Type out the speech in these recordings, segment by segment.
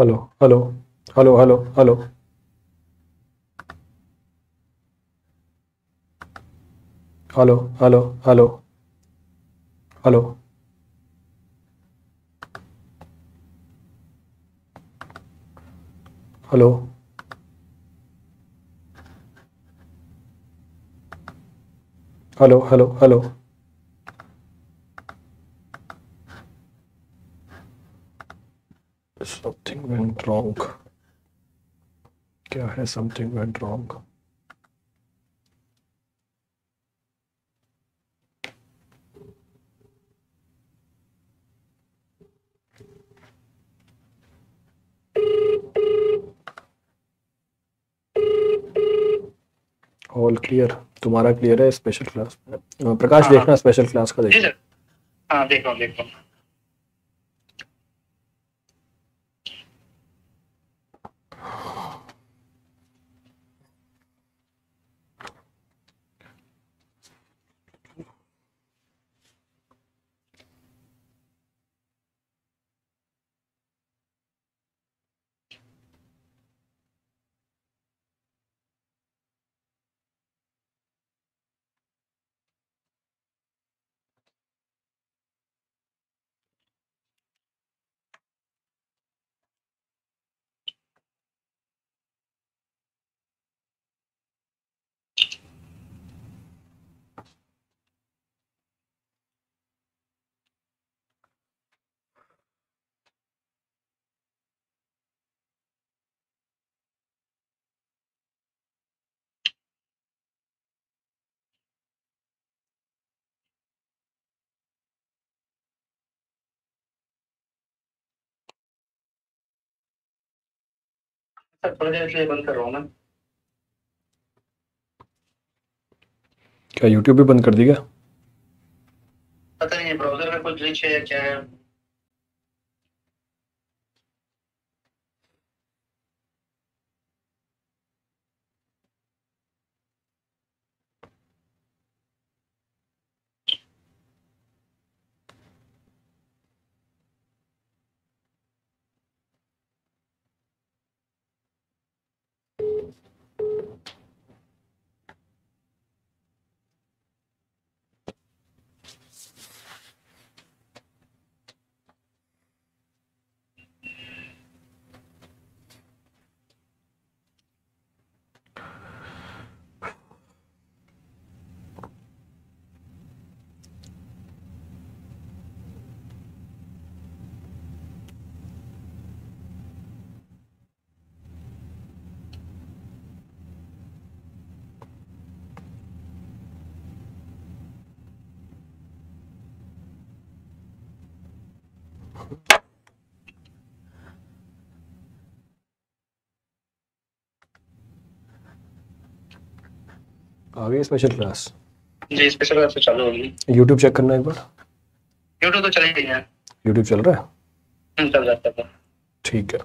Hello hello hello hello hello hello hello hello hello hello hello hello hello something went wrong क्या है something went wrong all clear तुम्हारा clear है special class Prakash हाँ। देखना special class का देखना हाँ देखो देखो क्या यूट्यूब भी बंद कर दी क्या पता नहीं ब्राउजर में कुछ ग्लिच है या क्या है आ गई स्पेशल क्लास जी स्पेशल क्लास तो चालू होगी YouTube चेक करना एक बार YouTube तो हाँ। चल ही गया है YouTube हम्म, चल रहा है चल रहा है ठीक है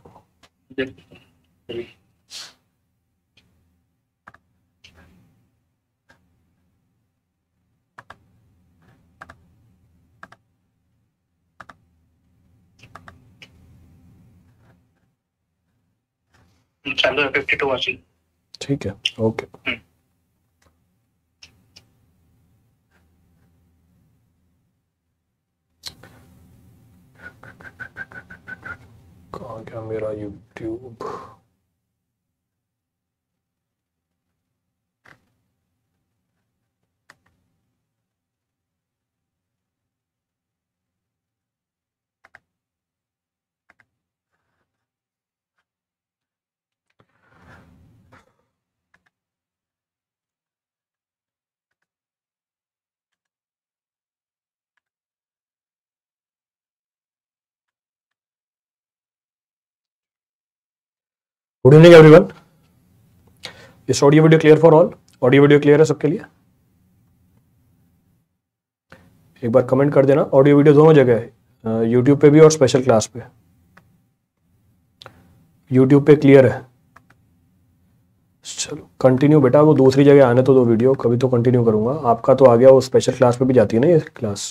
हम्म, चालू है फिफ्टी वाचिंग ठीक है ओके okay. हम्म। कहाँ गया मेरा YouTube good evening one is audio video clear for all audio video clear है सबके लिए एक बार कमेंट कर देना ऑडियो वीडियो दोनों जगह है यूट्यूब पे भी और स्पेशल क्लास पे यूट्यूब पे क्लियर है चलो कंटिन्यू बेटा वो दूसरी जगह आने तो दो वीडियो कभी तो कंटिन्यू करूंगा आपका तो आ गया वो स्पेशल क्लास पे भी जाती है ना ये क्लास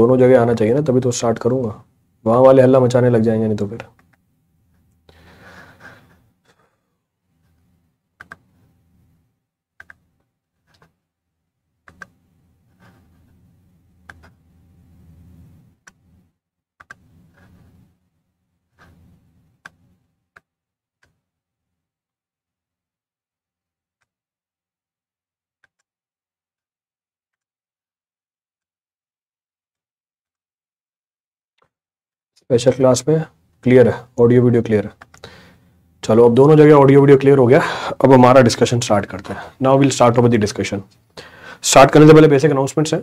दोनों जगह आना चाहिए ना तभी तो स्टार्ट करूंगा वहाँ वाले हल्ला मचाने लग जाएंगे नहीं तो फिर स्पेशल क्लास में क्लियर है ऑडियो वीडियो क्लियर है चलो अब दोनों जगह ऑडियो वीडियो क्लियर हो गया अब हमारा डिस्कशन स्टार्ट करते हैं now will start with the discussion start करने से पहले बेसिक अनाउंसमेंट्स हैं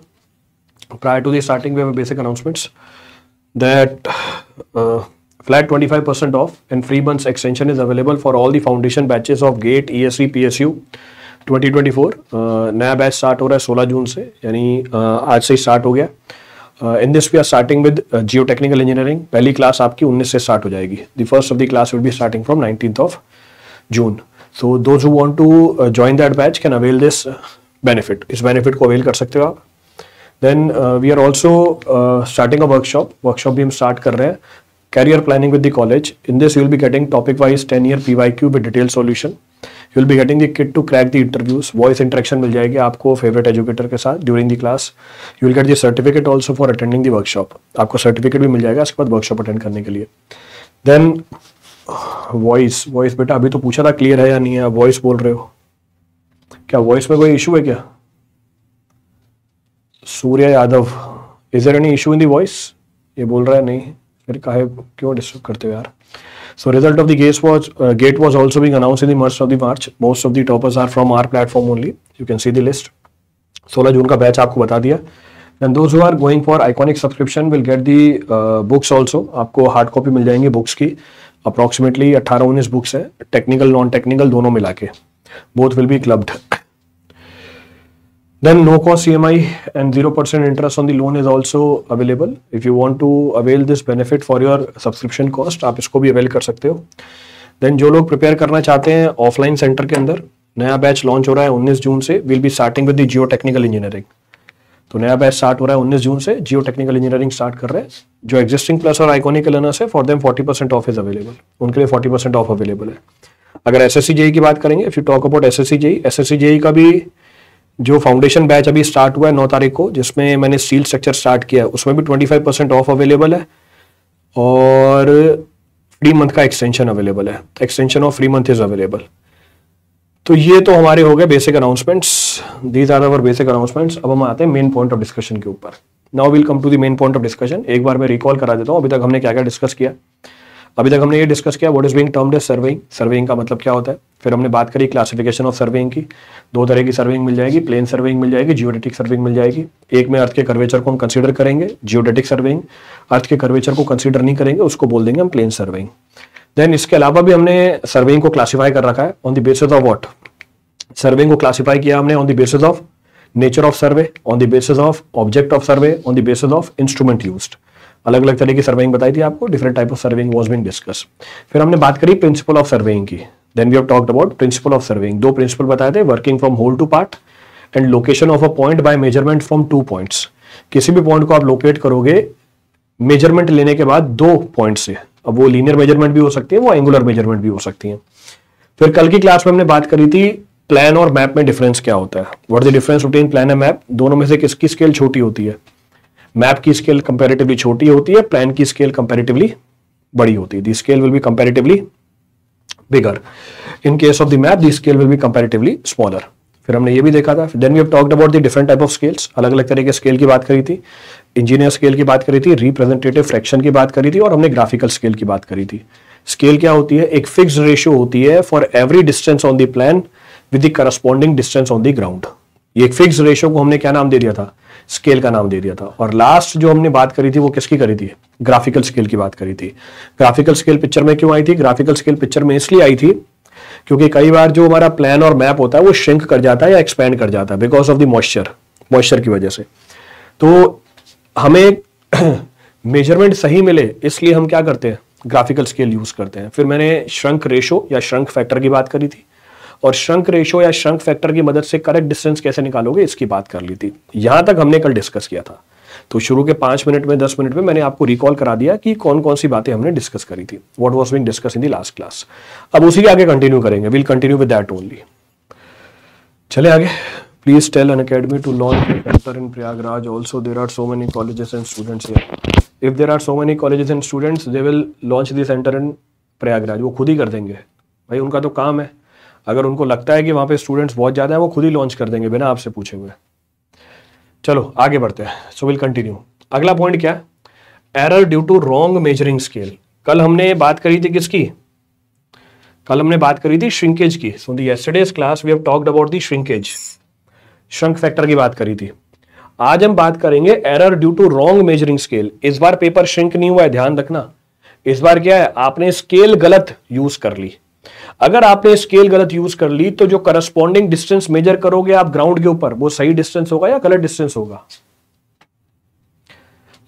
prior to prior to the starting we have basic announcements that uh, flat 25% off and free months extension is available for all the foundation batches of gate ESC PSU 2024 uh, नया batch start हो रहा है 16 जून से यानी uh, आज से ही start हो गया in this we are starting with geotechnical engineering पहली क्लास आपकी उन्नीस से स्टार्ट हो जाएगी the first of the class will be starting from nineteen of June so those who want to join that batch can avail this benefit इस benefit को avail कर सकते हो आप then we are also starting a workshop workshop भी हम start कर रहे हैं career planning with the college in this you will be getting topic wise ten year P Y Q with detail solution you will be getting the kit to crack the interviews voice interaction मिल जाएगी आपको favourite educator के साथ during the class you will get the certificate also for attending the workshop आपको certificate भी मिल जाएगा उसके बाद वर्कशॉप अटेंड करने के लिए देन वॉइस वॉइस बेटा अभी तो पूछा था क्लियर है या नहीं है वॉइस बोल रहे हो क्या वॉइस में कोई इशू है क्या Surya Yadav is there any issue in the voice ये बोल रहा है नहीं फिर कहा क्यों डिस्टर्ब करते हो यार So result of the gate was uh, gate was also being announced in the month of the March. Most of the toppers are from our platform only. You can see the list. 16 जून का batch आपको बता दिया then those who are going for iconic subscription will get the books also आपको hard copy मिल जाएंगी books की approximately 18 उन्नीस books है टेक्निकल नॉन टेक्निकल दोनों मिला के both will be clubbed Then no cost EMI and 0% interest on the loan is also available. If you want to avail this benefit for your subscription cost, आप इसको भी avail कर सकते हो then जो लोग प्रिपेयर करना चाहते हैं ऑफलाइन सेंटर के अंदर नया बैच लॉन्च हो रहा है 19 जून से will be starting with geotechnical engineering तो नया बैच स्टार्ट हो रहा है 19 जून से जियो टेक्निकल इंजीनियरिंग स्टार्ट कर रहे हैं जो एग्जिस्टिंग प्लस और आइकोनिक लर्नर्स है for them 40 percent off is available उनके लिए 40 परसेंट ऑफ अवेलेबल है अगर एस एस e की बात करेंगे if you talk about S S का भी जो फाउंडेशन बैच अभी स्टार्ट हुआ है नौ तारीख को जिसमें मैंने स्टील स्ट्रक्चर स्टार्ट किया है उसमें भी twenty five percent off available है और फ्री मंथ का एक्सटेंशन अवेलेबल है extension of free month is available तो ये तो हमारे हो गए basic announcements these are our basic announcements अब हम आते हैं मेन पॉइंट ऑफ डिस्कशन के ऊपर now will come to the main point of discussion एक बार मैं रिकॉल करा देता हूँ अभी तक हमने क्या क्या डिस्कस किया अभी तक हमने ये डिस्कस किया what is being termed as surveying surveying का मतलब क्या होता है फिर हमने बात करी क्लासिफिकेशन ऑफ सर्विंग की दो तरह की सर्विंग मिल जाएगी प्लेन सर्विंग मिल जाएगी जियोडेटिक सर्विंग मिल जाएगी एक में अर्थ के कर्वेचर को हम कंसिडर करेंगे जियोडेटिक सर्विंग अर्थ के कर्वेचर को कंसिडर नहीं करेंगे उसको बोल देंगे हम प्लेन सर्विंग देन इसके अलावा भी हमने सर्विंग को क्लासीफाई कर रखा है on the basis of what surveying को क्लासीफाई किया हमने on the basis of nature of survey on the basis of object of survey on the basis of instrument used अलग अलग तरह की सर्वेइंग बताई थी आपको different type of surveying was been discuss फिर हमने बात करी प्रिंसिपल ऑफ सर्वेइंग की then we have talked about principle of surveying दो प्रिंसिपल बताए थे working from whole to part and location of a point by measurement from two points किसी भी पॉइंट को आप लोकेट करोगे मेजरमेंट लेने के बाद दो पॉइंट से अब वो लीनियर मेजरमेंट भी हो सकती है वो एंगुलर मेजरमेंट भी हो सकती है फिर कल की क्लास में हमने बात करी थी प्लान और मैप में डिफरेंस क्या होता है what the difference between plan and map दोनों में से किसकी स्केल छोटी होती है मैप की स्केल कंपेरेटिवली छोटी होती है प्लान की स्केल कंपेरेटिवली बड़ी होती है the scale will be comparatively bigger in case of the map the scale will be comparatively smaller फिर हमने ये भी देखा था then we have talked about the different type of scales अलग अलग तरह के स्केल की बात करी थी इंजीनियर स्केल की बात करी थी रिप्रेजेंटेटिव फ्रैक्शन की बात करी थी और हमने ग्राफिकल स्केल की बात करी थी स्केल क्या होती है एक फिक्स रेशियो होती है for every distance on the plan with the corresponding distance on the ground ये एक फिक्स रेशियो को हमने क्या नाम दे दिया था स्केल का नाम दे दिया था और लास्ट जो हमने बात करी थी वो किसकी करी थी ग्राफिकल स्केल की बात करी थी ग्राफिकल स्केल पिक्चर में क्यों आई थी ग्राफिकल स्केल पिक्चर में इसलिए आई थी क्योंकि कई बार जो हमारा प्लान और मैप होता है वो श्रिंक कर जाता है या एक्सपेंड कर जाता है because of the moisture moisture की वजह से तो हमें मेजरमेंट सही मिले इसलिए हम क्या करते हैं ग्राफिकल स्केल यूज करते हैं फिर मैंने श्रंक रेशो या श्रंक फैक्टर की बात करी थी और श्रंक रेशो या श्रंक फैक्टर की मदद से करेक्ट डिस्टेंस कैसे निकालोगे इसकी बात कर ली थी यहां तक हमने कल डिस्कस किया था तो शुरू के पांच मिनट में दस मिनट में मैंने आपको रिकॉल करा दिया कि कौन कौन सी बातें हमने डिस्कस करी थी what was being discuss in the last class अब उसी के आगे कंटिन्यू करेंगे will continue with that only चले आगे please tell Unacademy to launch a in Prayagraj also there are so many so and colleges if there are so many are and students they will launch they centre in Prayagraj वो खुद ही कर देंगे भाई उनका तो काम है अगर उनको लगता है कि वहां पे स्टूडेंट्स बहुत ज़्यादा है वो खुद ही लॉन्च कर देंगे बिना आपसे पूछे हुए चलो आगे बढ़ते हैं सो विल कंटिन्यू अगला पॉइंट क्या है error due to wrong measuring scale कल हमने बात करी थी किसकी कल हमने बात करी थी श्रिंकेज की so the class we have talked about the shrinkage shrunk factor की बात करी थी आज हम बात करेंगे error due to wrong measuring scale इस बार पेपर श्रिंक नहीं हुआ है ध्यान रखना इस बार क्या है आपने स्केल गलत यूज कर ली अगर आपने स्केल गलत यूज कर ली तो जो करस्पॉन्डिंग डिस्टेंस मेजर करोगे आप ग्राउंड के ऊपर वो सही डिस्टेंस होगा या गलत डिस्टेंस होगा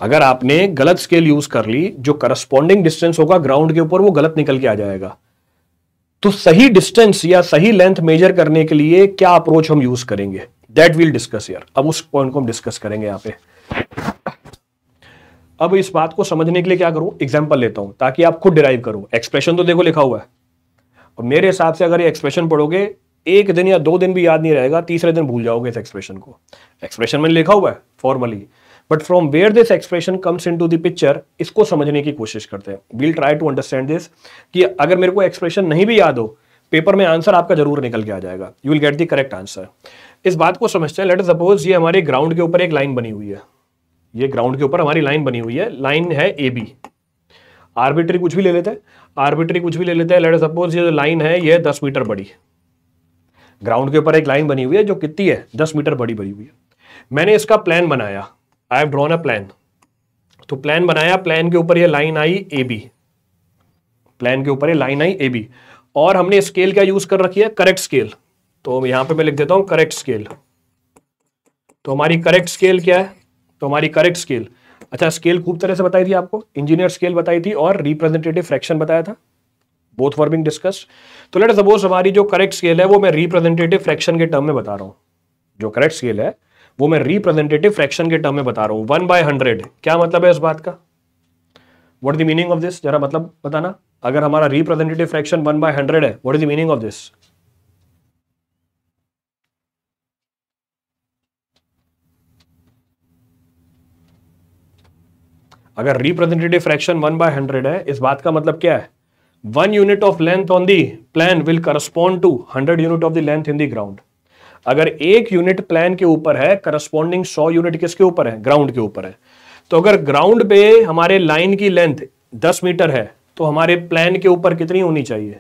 अगर आपने गलत स्केल यूज कर ली जो करस्पॉन्डिंग डिस्टेंस होगा ग्राउंड के ऊपर वो गलत निकल के आ जाएगा तो सही डिस्टेंस या सही लेंथ मेजर करने के लिए क्या अप्रोच हम यूज करेंगे दैट विल डिस्कस यार अब उस पॉइंट को हम डिस्कस करेंगे यहां पे अब इस बात को समझने के लिए क्या करूं एग्जाम्पल लेता हूं ताकि आप खुद डिराइव करो एक्सप्रेशन तो देखो लिखा हुआ है और मेरे हिसाब से अगर ये एक्सप्रेशन पढ़ोगे एक दिन या दो दिन भी याद नहीं रहेगा तीसरे दिन भूल जाओगे इस एक्सप्रेशन को एक्सप्रेशन में लिखा हुआ है formally but from where this expression comes into the picture इसको समझने की कोशिश करते हैं we'll try to understand this कि अगर मेरे को एक्सप्रेशन नहीं भी याद हो पेपर में आंसर आपका जरूर निकल के आ जाएगा you will get the correct answer इस बात को समझते हैं लेट सपोज ये हमारे ग्राउंड के ऊपर एक लाइन बनी हुई है ये ग्राउंड के ऊपर हमारी लाइन बनी हुई है लाइन है ए बी आर्बिट्री कुछ भी ले लेते हैं आर्बिट्री कुछ भी ले लेते हैं लेट सपोज ये जो लाइन है ये दस मीटर बड़ी है ग्राउंड के ऊपर एक लाइन बनी हुई है जो कितनी है दस मीटर बड़ी बनी हुई है मैंने इसका प्लान बनाया I have drawn a plan तो प्लान बनाया प्लान के ऊपर ये लाइन आई ए बी प्लान के ऊपर ये लाइन आई ए बी और हमने स्केल क्या यूज कर रखी है करेक्ट स्केल तो यहां पे मैं लिख देता हूं करेक्ट स्केल तो हमारी करेक्ट स्केल क्या है तो हमारी करेक्ट स्केल अच्छा स्केल खूब तरह से बताई थी आपको इंजीनियर स्केल बताई थी और रिप्रेजेंटेटिव फ्रैक्शन बताया था बोथ वर बिंग डिस्कस तो लेट सपोज हमारी जो करेक्ट स्केल है वो मैं रिप्रेजेंटेटिव फ्रैक्शन के टर्म में बता रहा हूँ जो करेक्ट स्केल है वो मैं रिप्रेजेंटेटिव फ्रैक्शन के टर्म में बता रहा हूँ वन बाय हंड्रेड क्या मतलब है इस बात का what is the meaning of this जरा मतलब बताना अगर हमारा representative fraction one by hundred है what is the meaning of this अगर representative fraction one by hundred है इस बात का मतलब क्या है one unit of length on the plan will correspond to hundred unit of the length in the ground अगर एक यूनिट प्लान के ऊपर है करस्पॉन्डिंग सौ यूनिट किसके ऊपर है ग्राउंड के ऊपर है तो अगर ग्राउंड पे हमारे लाइन की लेंथ दस मीटर है तो हमारे प्लान के ऊपर कितनी होनी चाहिए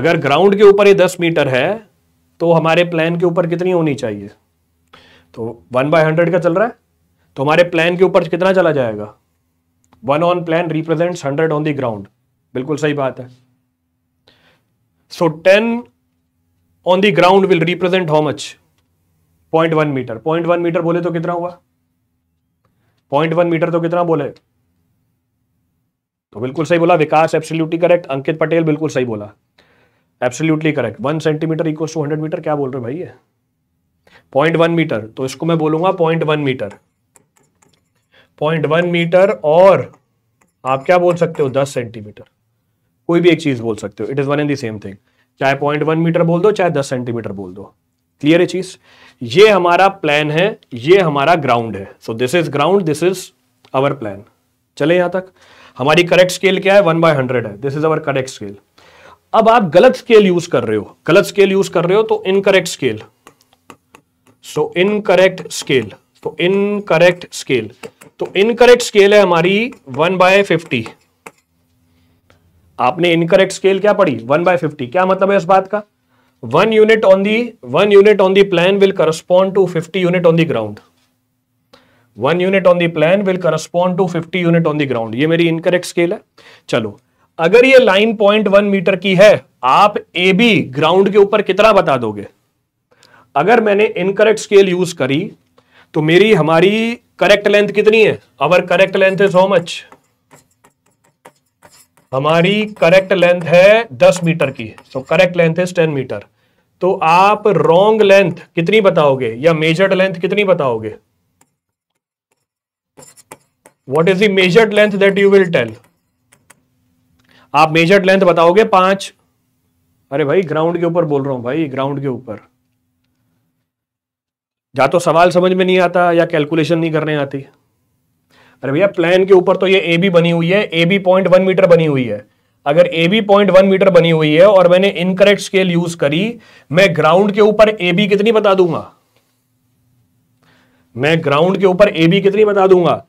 अगर ग्राउंड के ऊपर ये दस मीटर है तो हमारे प्लान के ऊपर कितनी होनी चाहिए तो वन बाय हंड्रेड का चल रहा है तो हमारे प्लान के ऊपर कितना चला जाएगा one on plan represent hundred on the ground बिल्कुल सही बात है so ten on the ground will represent how much point one metre point one metre बोले तो कितना हुआ पॉइंट वन मीटर तो कितना बोले तो बिल्कुल सही बोला विकास एब्सोल्युटली करेक्ट अंकित पटेल बिल्कुल सही बोला absolutely correct one centimetre equal to hundred metre क्या बोल रहे भाई ये पॉइंट वन मीटर तो इसको मैं बोलूंगा point one metre point one metre और आप क्या बोल सकते हो दस सेंटीमीटर कोई भी एक चीज बोल सकते हो it is one and the same thing चाहे पॉइंट वन मीटर बोल दो चाहे दस सेंटीमीटर बोल दो क्लियर है चीज ये हमारा प्लान है ये हमारा ग्राउंड है so this is ground this is our plan चले यहां तक हमारी करेक्ट स्केल क्या है वन बाय हंड्रेड है this is our correct scale अब आप गलत स्केल यूज कर रहे हो गलत स्केल यूज कर रहे हो तो incorrect scale so incorrect scale तो इनकरेक्ट स्केल तो इनकरेक्ट स्केल है हमारी वन बाय फिफ्टी आपने इनकरेक्ट स्केल क्या पढ़ी वन बाय फिफ्टी क्या मतलब है इस बात का one unit on the one unit on the plan will correspond to fifty unit on the ground one unit on the plan will correspond to fifty unit on the ground ये मेरी incorrect scale है चलो अगर ये line point one metre की है आप A B ground के ऊपर कितना बता दोगे अगर मैंने इनकरेक्ट स्केल यूज करी तो मेरी हमारी करेक्ट लेंथ कितनी है our correct length is how much हमारी करेक्ट लेंथ है दस मीटर की so correct length is ten metre तो आप रॉन्ग लेंथ कितनी बताओगे या मेजर्ड लेंथ कितनी बताओगे what is the measured length that you will tell आप मेजर्ड लेंथ बताओगे पांच अरे भाई ग्राउंड के ऊपर बोल रहा हूं भाई ग्राउंड के ऊपर या तो सवाल समझ में नहीं आता या कैलकुलेशन नहीं करने आती अरे भैया प्लान के ऊपर तो ये ए बी बनी हुई है A B point one metre बनी हुई है अगर A B point one metre बनी हुई है और मैंने इनकरेक्ट स्केल यूज करी मैं ग्राउंड के ऊपर ए बी कितनी बता दूंगा मैं ग्राउंड के ऊपर ए बी कितनी बता दूंगा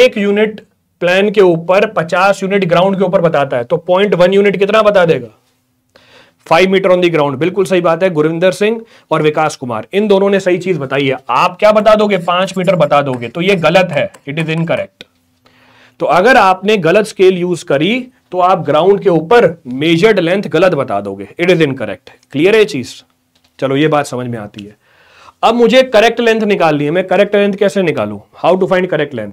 एक यूनिट प्लान के ऊपर पचास यूनिट ग्राउंड के ऊपर बताता है तो पॉइंट वन यूनिट कितना बता देगा five metre on the ground बिल्कुल सही बात है गुरविंदर सिंह और विकास कुमार इन दोनों ने सही चीज बताई है आप क्या बता दोगे पांच मीटर बता दोगे तो ये गलत है इट इज इनकरेक्ट तो अगर आपने गलत स्केल यूज करी तो आप ग्राउंड के ऊपर मेजर्ड लेंथ गलत बता दोगे इट इज इनकरेक्ट क्लियर है चीज चलो ये बात समझ में आती है अब मुझे करेक्ट लेंथ निकालनी है मैं करेक्ट लेंथ कैसे निकालू how to find correct length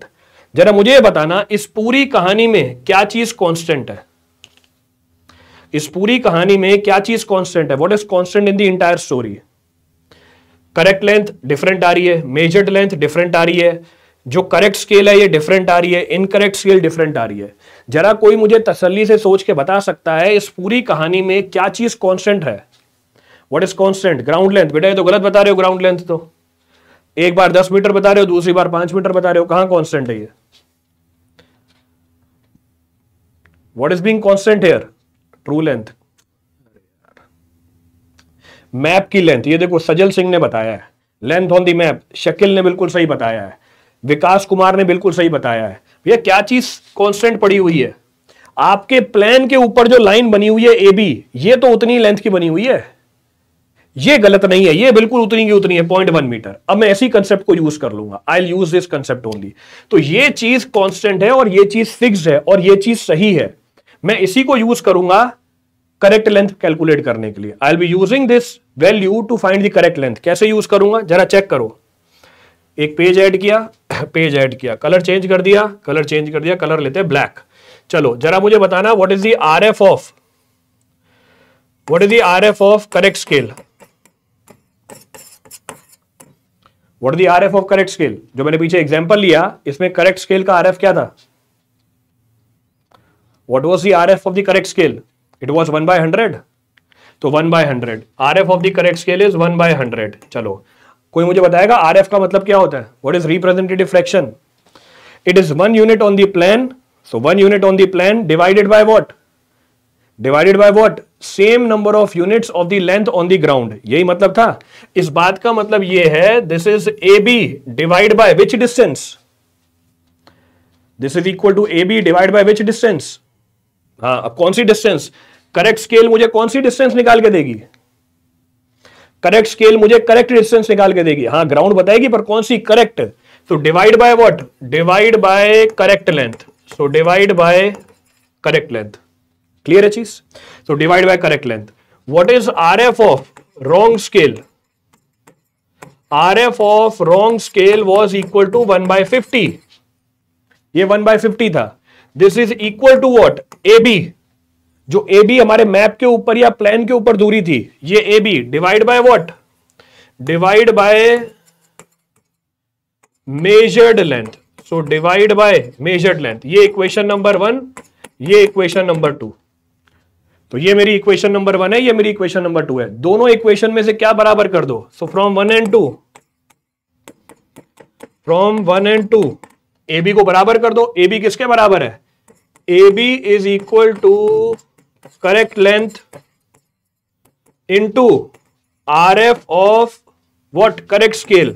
जरा मुझे ये बताना इस पूरी कहानी में क्या चीज कॉन्स्टेंट है इस पूरी कहानी में क्या चीज कांस्टेंट है what is constant in the entire story correct length different आ रही है मेजर्ड लेंथ डिफरेंट आ रही है जो करेक्ट स्केल है ये डिफरेंट आ रही है इनकरेक्ट स्केल डिफरेंट आ रही है जरा कोई मुझे तसल्ली से सोच के बता सकता है इस पूरी कहानी में क्या चीज कॉन्स्टेंट है what is constant ground length बेटा ये तो गलत बता रहे हो ग्राउंड लेंथ तो एक बार दस मीटर बता रहे हो दूसरी बार पांच मीटर बता रहे हो कहां कॉन्स्टेंट है ये what is being constant here true length map की लेंथ ये देखो सजल सिंह ने बताया है length on the map Shakil ने बिल्कुल सही बताया है विकास कुमार ने बिल्कुल सही बताया है ये क्या चीज कांस्टेंट पड़ी हुई है आपके प्लान के ऊपर जो लाइन बनी हुई है ए बी ये तो उतनी लेंथ की बनी हुई है ये गलत नहीं है ये बिल्कुल उतनी की उतनी है पॉइंट वन मीटर अब मैं ऐसी कंसेप्ट को यूज कर लूंगा I use this concept only तो ये चीज कॉन्स्टेंट है और ये चीज फिक्स है और ये चीज सही है मैं इसी को यूज करूंगा करेक्ट लेंथ कैलकुलेट करने के लिए I be using this value to find the correct length कैसे यूज करूंगा जरा चेक करो एक पेज ऐड किया पेज ऐड किया कलर चेंज कर दिया कलर चेंज कर दिया कलर लेते हैं ब्लैक चलो जरा मुझे बताना what is the R F of what is the R F of correct scale what is the R F of correct scale जो मैंने पीछे एग्जांपल लिया इसमें करेक्ट स्केल का आर क्या था what was the R F of the correct scale it was one by hundred तो one by hundred R F of the correct scale is one by hundred चलो कोई मुझे बताएगा आर एफ का मतलब क्या होता है what is representative fraction it is one unit on the plan so one unit on the plan divided by what divided by what same number of unit of the length on the ground यही मतलब था इस बात का मतलब यह है this is A B divide by which distance this is equal to A B divide by which distance हाँ अब कौन सी डिस्टेंस करेक्ट स्केल मुझे कौन सी डिस्टेंस निकाल के देगी करेक्ट स्केल मुझे करेक्ट डिस्टेंस निकाल के देगी हाँ ग्राउंड बताएगी पर कौन सी करेक्ट तो divide by what divide by correct length so divide by correct length clear है चीज तो divide by correct length what is R F of wrong scale R F of wrong scale was equal to one by fifty ये one by fifty था this is equal to what A B जो A B हमारे map के ऊपर या plan के ऊपर दूरी थी ये A B divide by what divide by measured length so divide by measured length ये इक्वेशन नंबर वन ये इक्वेशन नंबर टू तो ये मेरी इक्वेशन नंबर वन है ये मेरी इक्वेशन नंबर टू है दोनों इक्वेशन में से क्या बराबर कर दो so from one and two from one and two A B को बराबर कर दो ए बी किसके बराबर है A B is equal to correct length into RF of what correct scale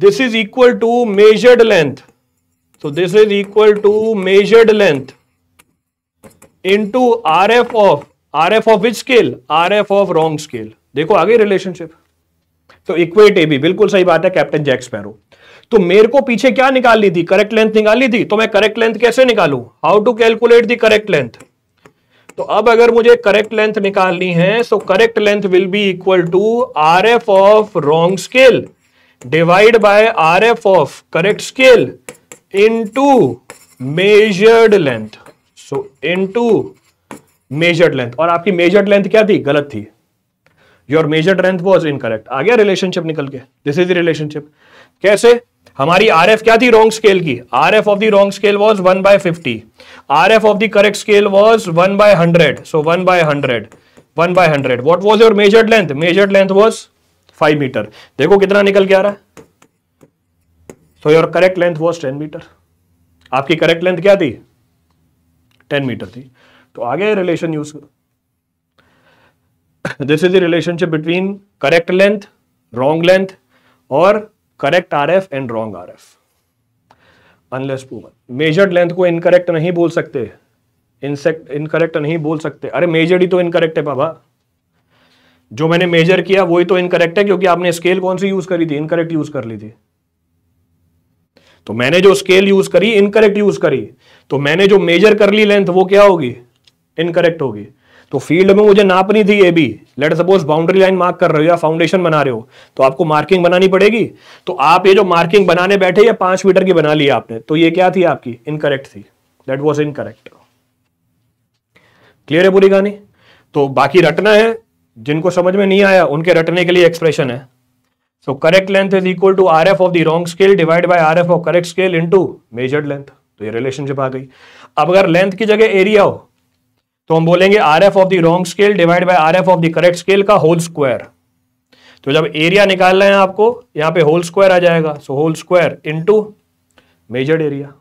this is equal to measured length so this is equal to measured length into RF of RF of which scale RF of wrong scale देखो आगे relationship तो equate ए भी बिल्कुल सही बात है captain Jacques पैरो तो मेरे को पीछे क्या निकाल ली थी करेक्ट लेंथ निकाल ली थी तो मैं करेक्ट लेंथ कैसे निकालू how to calculate the correct length तो अब अगर मुझे करेक्ट लेंथ निकालनी है so correct length will be equal to R F of wrong scale divide by R F of correct scale into measured length so into measured length और आपकी measured length क्या थी गलत थी your measured length was incorrect आ गया relationship निकल के दिस इज रिलेशनशिप कैसे हमारी आर एफ क्या थी रॉन्ग स्केल की R F of the wrong scale was one by fifty R F of the correct scale was one by hundred so one by hundred one by hundred what was your measured length measured length was five metre देखो कितना निकल के आ रहा है so your correct length was ten metre आपकी correct length क्या थी टेन मीटर थी तो आगे relation use this is the relationship between correct length wrong length और correct R F and wrong R F unless proven measured length को incorrect नहीं बोल सकते इनसेक्ट इनकरेक्ट नहीं बोल सकते अरे मेजर ही तो इनकरेक्ट है बाबा जो मैंने मेजर किया वही तो इनकरेक्ट है क्योंकि आपने स्केल कौन सी यूज करी थी इनकरेक्ट यूज कर ली थी तो मैंने जो स्केल यूज करी इनकरेक्ट यूज करी तो मैंने जो मेजर कर ली लेंथ वो क्या होगी इनकरेक्ट होगी तो फील्ड में मुझे नापनी थी ये भी let suppose boundary line mark कर रहे हो या फाउंडेशन बना रहे हो तो आपको मार्किंग बनानी पड़ेगी तो आप ये जो मार्किंग बनाने बैठे ये पांच मीटर की बना ली आपने तो ये क्या थी आपकी इनकरेक्ट थी दैट वॉज इनकरेक्ट क्लियर है पूरी कहानी तो बाकी रटना है जिनको समझ में नहीं आया उनके रटने के लिए एक्सप्रेशन है so correct length is equal to R F of the wrong scale divide by R F of correct scale into measured length तो ये रिलेशनशिप आ गई अब अगर लेंथ की जगह एरिया हो तो हम बोलेंगे R F of the wrong scale divide by R F of the correct scale का होल स्क्वायर तो जब एरिया निकालना है आपको यहां पे होल स्क्वायर आ जाएगा so whole square into measured area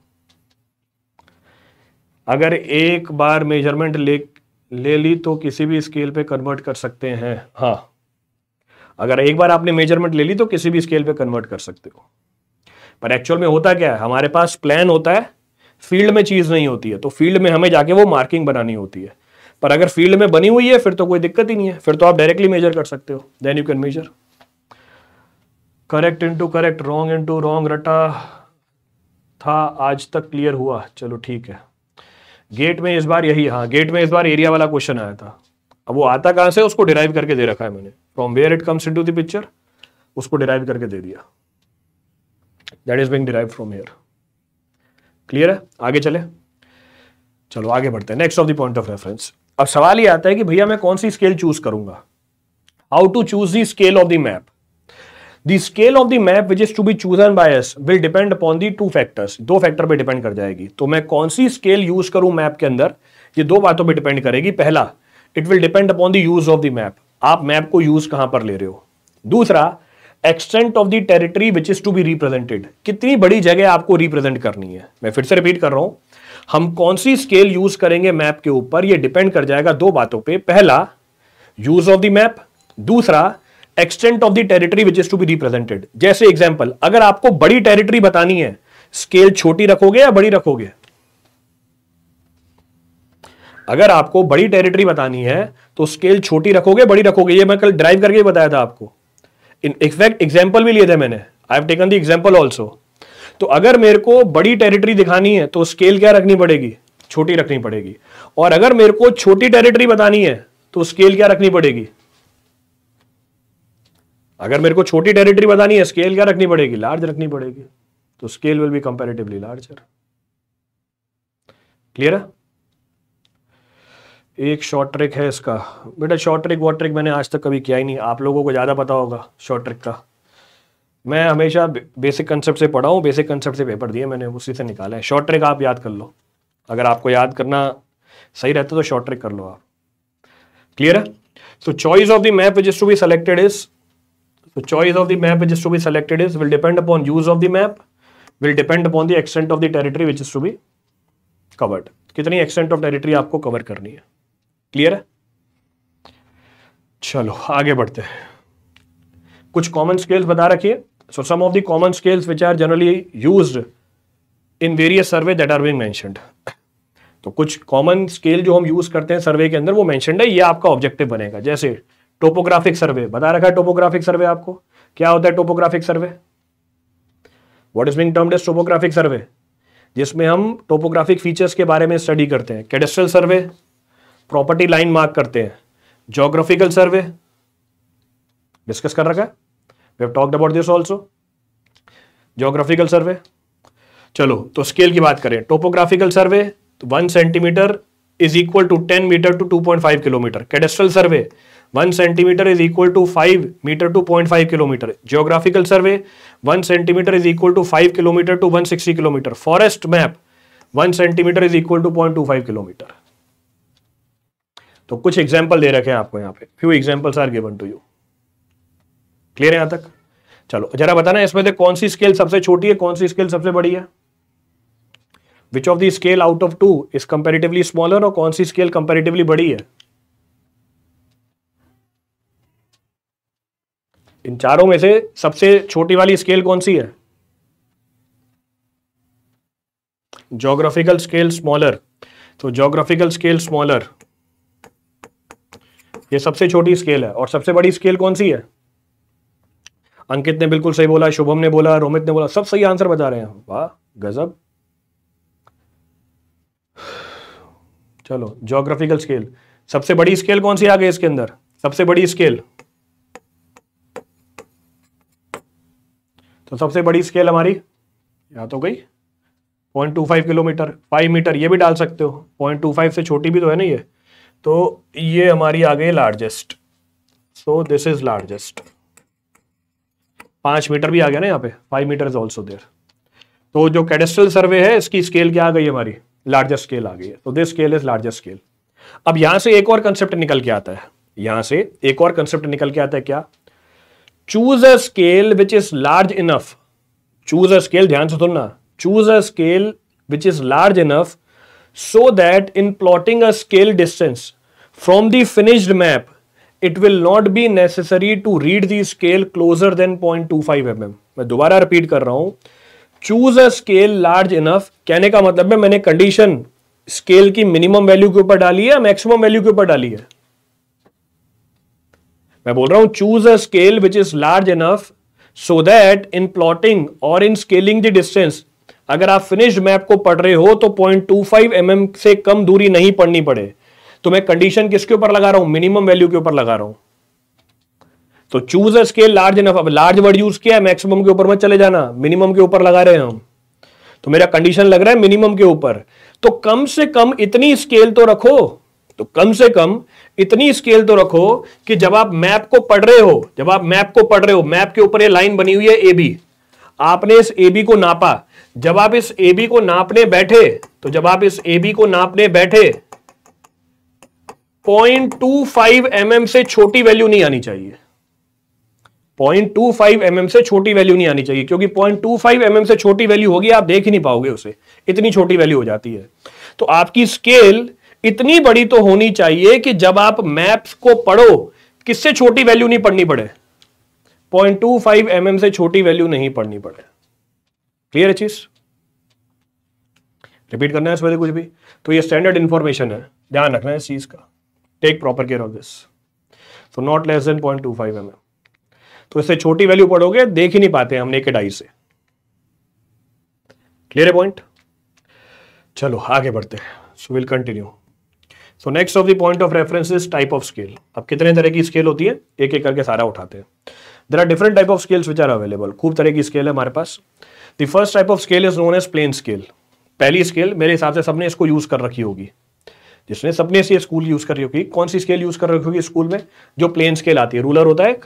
अगर एक बार मेजरमेंट ले ले ली तो किसी भी स्केल पे कन्वर्ट कर सकते हैं हाँ अगर एक बार आपने मेजरमेंट ले ली तो किसी भी स्केल पे कन्वर्ट कर सकते हो पर एक्चुअल में होता क्या है हमारे पास प्लान होता है फील्ड में चीज़ नहीं होती है तो फील्ड में हमें जाके वो मार्किंग बनानी होती है पर अगर फील्ड में बनी हुई है फिर तो कोई दिक्कत ही नहीं है फिर तो आप डायरेक्टली मेजर कर सकते हो then you can measure correct into correct wrong into wrong रटा था आज तक क्लियर हुआ चलो ठीक है गेट में इस बार यही हाँ गेट में इस बार एरिया वाला क्वेश्चन आया था अब वो आता कहां से उसको डिराइव करके दे रखा है मैंने from where it comes in to picture उसको डिराइव करके दे दिया that is being derive from here clear है आगे चले चलो आगे बढ़ते हैं next of the point of reference अब सवाल ये आता है कि भैया मैं कौन सी स्केल चूज करूंगा how to choose the scale of the map the scale of the map which is to be chosen by us will depend upon the two factors दो फैक्टर पर डिपेंड कर जाएगी तो मैं कौन सी स्केल यूज करूं मैप के अंदर ये दो बातों पर डिपेंड करेगी पहला it will depend upon the use of the map आप मैप को यूज कहां पर ले रहे हो दूसरा extent of the territory which is to be represented कितनी बड़ी जगह आपको रिप्रेजेंट करनी है मैं फिर से रिपीट कर रहा हूं हम कौन सी स्केल यूज करेंगे मैप के ऊपर ये डिपेंड कर जाएगा दो बातों पे पहला यूज ऑफ द मैप दूसरा extent of the territory which is to be represented जैसे एग्जाम्पल अगर आपको बड़ी टेरिटरी बतानी है स्केल छोटी रखोगे या बड़ी रखोगे अगर आपको बड़ी टेरिटरी बतानी है तो स्केल छोटी रखोगे बड़ी रखोगे ये मैं कल ड्राइव करके बताया था आपको इनफैक्ट एग्जाम्पल भी लिए थे मैंने I have taken the example also तो अगर मेरे को बड़ी टेरिटरी दिखानी है तो स्केल क्या रखनी पड़ेगी छोटी रखनी पड़ेगी और अगर मेरे को छोटी टेरिटरी बतानी है तो स्केल क्या रखनी पड़ेगी अगर मेरे को छोटी टेरिटरी बतानी है स्केल क्या रखनी पड़ेगी लार्ज रखनी पड़ेगी तो scale will be comparatively larger clear है एक शॉर्ट ट्रिक है इसका बेटा शॉर्ट ट्रिक वॉट ट्रिक मैंने आज तक कभी किया ही नहीं आप लोगों को ज़्यादा पता होगा शॉर्ट ट्रिक का मैं हमेशा बेसिक कंसेप्ट से पढ़ा हूँ बेसिक कंसेप्ट से पेपर दिए मैंने उसी से निकाला है शॉर्ट ट्रिक आप याद कर लो अगर आपको याद करना सही रहता तो शॉर्ट ट्रिक कर लो आप क्लियर है so choice of the map which is to be selected is so choice of the map which is to be selected is will depend upon use of the map will depend upon the extent of the territory which is to be covered कितनी extent of territory आपको cover करनी है clear है चलो आगे बढ़ते हैं कुछ कॉमन स्केल्स बता रखिए so some of the common scales which are generally use in various survey that are being mentioned तो कुछ कॉमन स्केल जो हम यूज करते हैं सर्वे के अंदर वो मैंशन है ये आपका ऑब्जेक्टिव बनेगा जैसे टोपोग्राफिक सर्वे बता रखा है टोपोग्राफिक सर्वे आपको क्या होता है topographic survey what is being term days topographic survey जिसमें हम टोपोग्राफिक फीचर्स के बारे में स्टडी करते हैं cadastral survey property line mark करते हैं जोग्राफिकल सर्वे डिस्कस कर रखा है we have talked about this also geographical survey चलो तो स्केल की बात करें टोपोग्राफिकल सर्वे तो one centimetre is equal to ten metre to two point five kilometre cadastral survey one centimetre is equal to five metre to point five kilometre geographical survey one centimetre is equal to five kilometre to one sixty kilometre forest map one centimetre is equal to point two five kilometre तो कुछ example दे रखे हैं आपको यहाँ पे few examples are given to you clear है यहां तक चलो जरा बताना इसमें से कौन सी स्केल सबसे छोटी है कौन सी स्केल सबसे बड़ी है which of the scale out of two is comparatively smaller और कौन सी स्केल कंपेरेटिवली बड़ी है इन चारों में से सबसे छोटी वाली स्केल कौन सी है ज्योग्राफिकल स्केल स्मॉलर तो ज्योग्राफिकल स्केल स्मॉलर ये सबसे छोटी स्केल है और सबसे बड़ी स्केल कौन सी है अंकित ने बिल्कुल सही बोला शुभम ने बोला रोमित ने बोला सब सही आंसर बता रहे हैं वाह गजब चलो जोग्राफिकल स्केल सबसे बड़ी स्केल कौन सी आ गई इसके अंदर सबसे बड़ी स्केल तो सबसे बड़ी स्केल हमारी या तो गई 0.25 किलोमीटर 5 मीटर ये भी डाल सकते हो 0.25 से छोटी भी तो है ना ये तो ये हमारी आ गई largest so this is largest पांच मीटर भी आ गया ना यहाँ पे five metre is also there तो जो कैडेस्ट्रल सर्वे है इसकी स्केल क्या आ गई हमारी लार्जेस्ट स्केल आ गई है तो this scale is largest scale अब यहां से एक और कंसेप्ट निकल के आता है यहां से एक और कंसेप्ट निकल के आता है क्या choose a scale which is large enough choose a scale ध्यान से सुनना choose a scale which is large enough so that in plotting a scale distance from the finished map, it will not be necessary to read the scale closer than 0.25 mm. मैं दोबारा repeat कर रहा हूं choose a scale large enough कहने का मतलब है मैंने कंडीशन स्केल की मिनिमम वैल्यू के ऊपर डाली है मैक्सिमम वैल्यू के ऊपर डाली है मैं बोल रहा हूं choose a scale which is large enough so that in plotting और इन स्केलिंग द डिस्टेंस अगर आप फिनिश्ड मैप को पढ़ रहे हो तो point two five m m से कम दूरी नहीं पढ़नी पड़े तो मैं कंडीशन किसके ऊपर लगा रहा हूं मिनिमम वैल्यू के ऊपर लगा रहा हूं तो choose a scale large enough अब लार्ज वर्ड यूज किया मैक्सिमम के ऊपर मत चले जाना मिनिमम के ऊपर लगा रहे हैं हम तो मेरा कंडीशन लग रहा है मिनिमम के ऊपर तो कम से कम इतनी स्केल तो रखो तो कम से कम इतनी स्केल तो रखो कि जब आप मैप को पढ़ रहे हो जब आप मैप को पढ़ रहे हो मैप के ऊपर ये लाइन बनी हुई है ए बी आपने इस ए बी को नापा जब आप इस ए बी को नापने बैठे तो जब आप इस ए बी को नापने बैठे point two five m m से छोटी वैल्यू नहीं आनी चाहिए पॉइंट टू फाइव एमएम से छोटी वैल्यू नहीं आनी चाहिए क्योंकि point two five m m से छोटी वैल्यू होगी आप देख ही नहीं पाओगे उसे इतनी छोटी वैल्यू हो जाती है तो आपकी स्केल इतनी बड़ी तो होनी चाहिए कि जब आप मैप्स को पढ़ो किससे छोटी वैल्यू नहीं पढ़नी पड़े पॉइंट टू फाइव से छोटी वैल्यू नहीं पढ़नी पड़े क्लियर है चीज रिपीट करना है इस वजह कुछ भी तो ये स्टैंडर्ड इन्फॉर्मेशन है ध्यान रखना है इस चीज का take proper care of this so not less than point two five m तो इससे छोटी वैल्यू पढ़ोगे देख ही नहीं पाते हम नेकेड डाई से क्लियर है पॉइंट चलो आगे बढ़ते हैं so will continue so next of the point of reference is type of scale अब कितने तरह की स्केल होती है एक एक करके सारा उठाते हैं there are different type of scales which are available खूब तरह की स्केल है हमारे पास the first type of scale is known as plain scale पहली स्केल मेरे हिसाब से सबने इसको यूज कर रखी होगी जिसने सबने से स्कूल यूज कर रही होगी कौन सी स्केल यूज कर रखी होगी स्कूल में जो प्लेन स्केल आती है रूलर होता है एक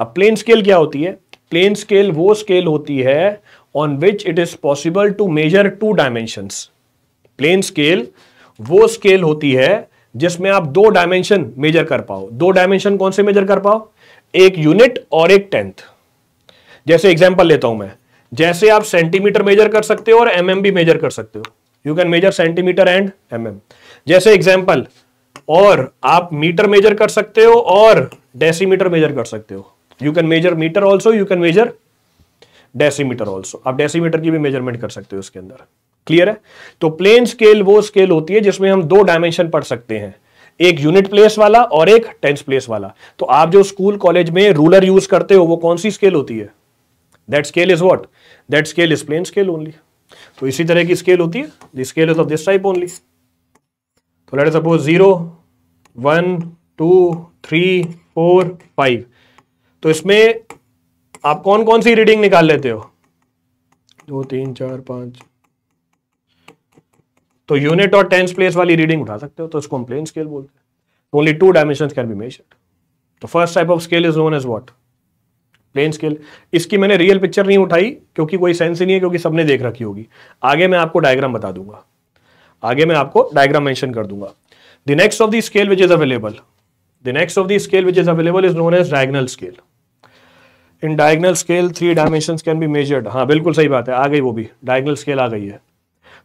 अब प्लेन स्केल क्या होती है प्लेन स्केल वो स्केल होती है on which it is possible to measure two dimension plain scale वो स्केल होती है जिसमें आप दो डायमेंशन मेजर कर पाओ दो डायमेंशन कौन से मेजर कर पाओ एक यूनिट और एक टेंथ जैसे एग्जाम्पल लेता हूं मैं जैसे आप सेंटीमीटर मेजर कर सकते हो और एमएम mm भी मेजर कर सकते हो you can measure centimetre and MM जैसे एग्जाम्पल और आप मीटर मेजर कर सकते हो और डेसीमीटर मेजर कर सकते हो you can measure metre also you can measure decimetre also आप डेसीमीटर की भी मेजरमेंट कर सकते हो उसके अंदर क्लियर है तो प्लेन स्केल वो स्केल होती है जिसमें हम दो डायमेंशन पढ़ सकते हैं एक यूनिट प्लेस वाला और एक टेंस प्लेस वाला तो आप जो स्कूल कॉलेज में रूलर यूज करते हो वो कौन सी स्केल होती है that scale is what that scale is plain scale only तो इसी तरह की स्केल होती है the scale is of this type only तो let suppose zero one two three four five तो इसमें आप कौन कौन सी रीडिंग निकाल लेते हो दो तीन चार पाँच तो यूनिट और टेंस प्लेस वाली रीडिंग उठा सकते हो तो इसको हम प्लेन स्केल बोलते हैं only two dimension can be measured The first type of scale is known as what plain scale इसकी मैंने रियल पिक्चर नहीं उठाई क्योंकि कोई सेंस ही नहीं है क्योंकि सबने देख रखी होगी आगे मैं आपको डायग्राम बता दूंगा आगे मैं आपको डायग्राम मेंशन कर दूंगा the next of the scale which is available the next of the scale which is available is known as diagonal scale in diagonal scale three dimension can be measured हाँ बिल्कुल सही बात है आ गई वो भी डायगनल स्केल आ गई है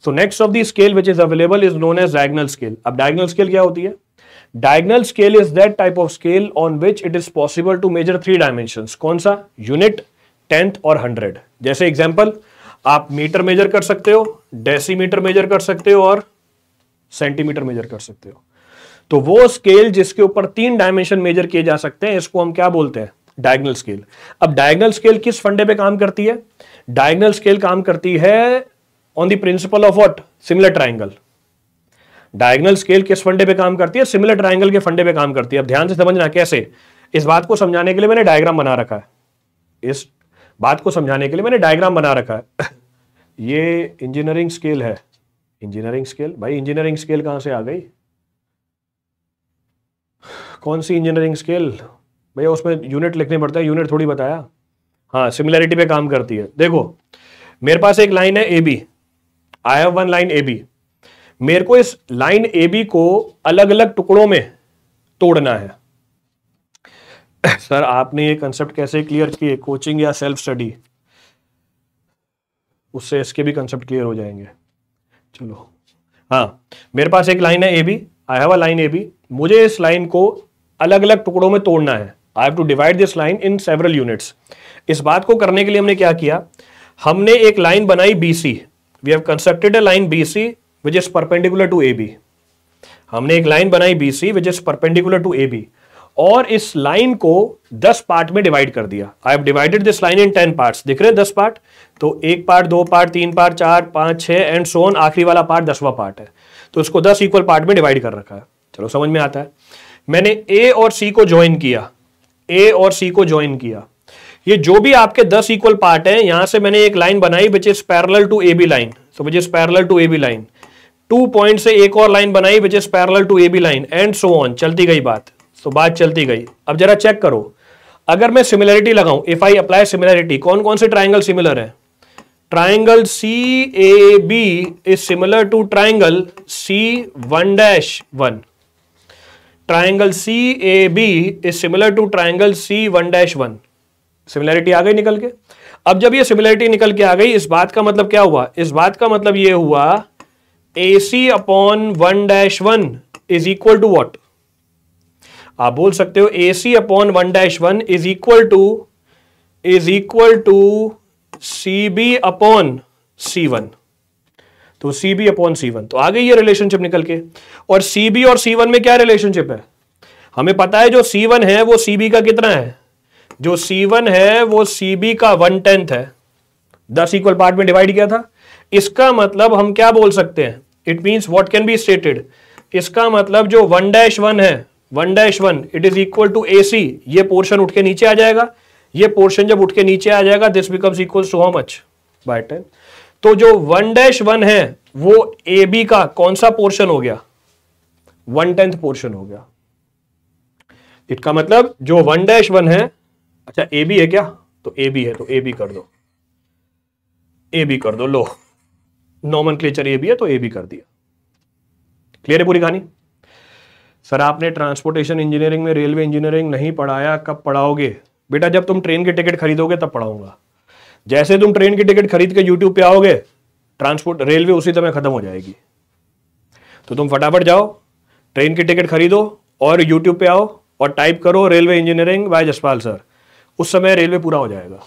so next of the scale which is available is known as diagonal scale अब डायगनल स्केल क्या होती है diagonal scale is that type of scale on which it is possible to measure three dimension कौन सा unit tenth और hundred जैसे example आप metre measure कर सकते हो डेसीमीटर मेजर कर सकते हो और सेंटीमीटर मेजर कर सकते हो तो वो स्केल जिसके ऊपर तीन डायमेंशन मेजर किए जा सकते हैं इसको हम क्या बोलते हैं डायगनल स्केल अब डायगनल स्केल किस फंडे पे काम करती है डायगनल स्केल काम करती है on the principle of what similar triangle diagonal scale किस फंडे पे काम करती है सिमिलर ट्राइंगल के फंडे पे काम करती है अब ध्यान से समझना कैसे इस बात को समझाने के लिए मैंने डायग्राम बना रखा है इस बात को समझाने के लिए मैंने डायग्राम बना रखा है ये इंजीनियरिंग स्केल है इंजीनियरिंग स्केल भाई इंजीनियरिंग स्केल कहां से आ गई कौन सी इंजीनियरिंग स्केल भैया उसमें यूनिट लिखने पड़ते हैं यूनिट थोड़ी बताया हाँ सिमिलैरिटी पे काम करती है देखो मेरे पास एक लाइन है A B I have one line A B मेरे को इस लाइन ए बी को अलग अलग टुकड़ों में तोड़ना है सर आपने ये कंसेप्ट कैसे क्लियर किए कोचिंग या सेल्फ स्टडी उससे इसके भी कंसेप्ट क्लियर हो जाएंगे चलो हाँ मेरे पास एक लाइन है A B I have a line A B मुझे इस लाइन को अलग अलग टुकड़ों में तोड़ना है I have to divide this line in several units इस बात को करने के लिए हमने क्या किया हमने एक लाइन बनाई B C we have constructed a line B C which is perpendicular to A B हमने एक लाइन बनाई B C which is perpendicular to A B और इस लाइन को 10 पार्ट में डिवाइड कर दिया I have divided this line in 10 parts दिख रहे हैं 10 पार्ट तो एक पार्ट दो पार्ट तीन पार्ट चार पांच छह एंड सोन आखिरी वाला पार्ट दसवा पार्ट है तो उसको 10 इक्वल पार्ट में डिवाइड कर रखा है चलो समझ में आता है मैंने ए और सी को ज्वाइन किया ए और सी को ज्वाइन किया ये जो भी आपके दस इक्वल पार्ट है यहां से मैंने एक लाइन बनाई which is parallel to A B line so which is parallel to A B line two point से एक और लाइन बनाई which is parallel to A B line and so on चलती गई बात तो बात चलती गई अब जरा चेक करो अगर मैं सिमिलरिटी लगाऊं इफ आई अप्लाई सिमिलरिटी कौन कौन से ट्राइंगल सिमिलर है triangle C A B is similar to triangle C one dash one triangle C A B is similar to triangle C one dash one similarity आ गई निकल के अब जब ये सिमिलरिटी निकल के आ गई इस बात का मतलब क्या हुआ इस बात का मतलब ये हुआ A C upon one dash one is equal to what आप बोल सकते हो A C upon one dash one is equal to is equal to C B upon C one तो C B upon C one तो आ गई ये relationship निकल के और सी बी और सी वन में क्या रिलेशनशिप है हमें पता है जो सी वन है वो सी बी का कितना है जो सी वन है वो सी बी का वन टेंथ है दस इक्वल पार्ट में डिवाइड किया था इसका मतलब हम क्या बोल सकते हैं it means what can be stated इसका मतलब जो वन डैश वन है one dash one it is equal to A C ये पोर्शन उठ के नीचे आ जाएगा ये पोर्शन जब उठ के नीचे आ जाएगा this becomes equal to how much by ten तो जो वन डैश वन है वो ए बी का कौन सा पोर्शन हो गया वन टेंथ पोर्शन हो गया इसका मतलब जो वन डैश वन है अच्छा ए बी है क्या तो ए बी है तो ए बी कर दो ए बी कर दो लो नॉमन क्लेचर ये भी है तो ये भी कर दिया क्लियर है पूरी कहानी सर आपने ट्रांसपोर्टेशन इंजीनियरिंग में रेलवे इंजीनियरिंग नहीं पढ़ाया कब पढ़ाओगे बेटा जब तुम ट्रेन की टिकट खरीदोगे तब पढ़ाऊंगा जैसे तुम ट्रेन की टिकट खरीद के यूट्यूब पे आओगे ट्रांसपोर्ट रेलवे उसी समय खत्म हो जाएगी तो तुम फटाफट जाओ ट्रेन की टिकट खरीदो और यूट्यूब पे आओ और टाइप करो railway engineering by Jaspal sir उस समय रेलवे पूरा हो जाएगा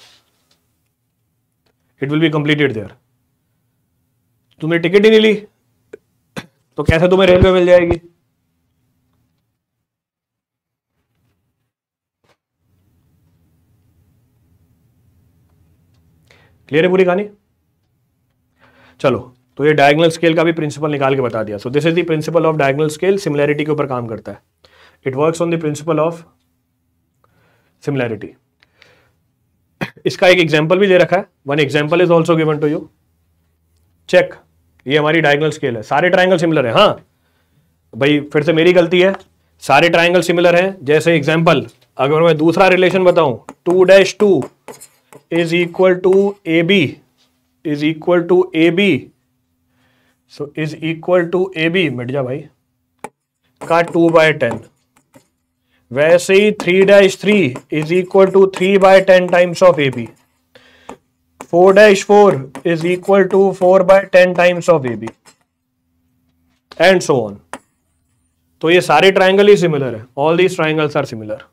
it will be completed there तुमने टिकट ही नहीं ली तो कैसे तुम्हें रेलवे मिल जाएगी क्लियर है पूरी कहानी चलो तो ये डायगनल स्केल का भी प्रिंसिपल निकाल के बता दिया so this is the principle of diagonal scale similarity के ऊपर काम करता है it works on the principle of similarity इसका एक एग्जाम्पल भी दे रखा है one example is also given to you check ये हमारी डायगनल स्केल है सारे ट्राइंगल सिमिलर है हाँ भाई फिर से मेरी गलती है सारे ट्राइंगल सिमिलर हैं जैसे एग्जाम्पल अगर मैं दूसरा रिलेशन बताऊं two dash two is equal to A B is equal to A B so is equal to A B मिट जा भाई का टू बाय टेन वैसे ही three dash three is equal to three by ten times of A B four dash four is equal to four by ten times of A B and so on तो ये सारे triangle ही similar है all these triangles are similar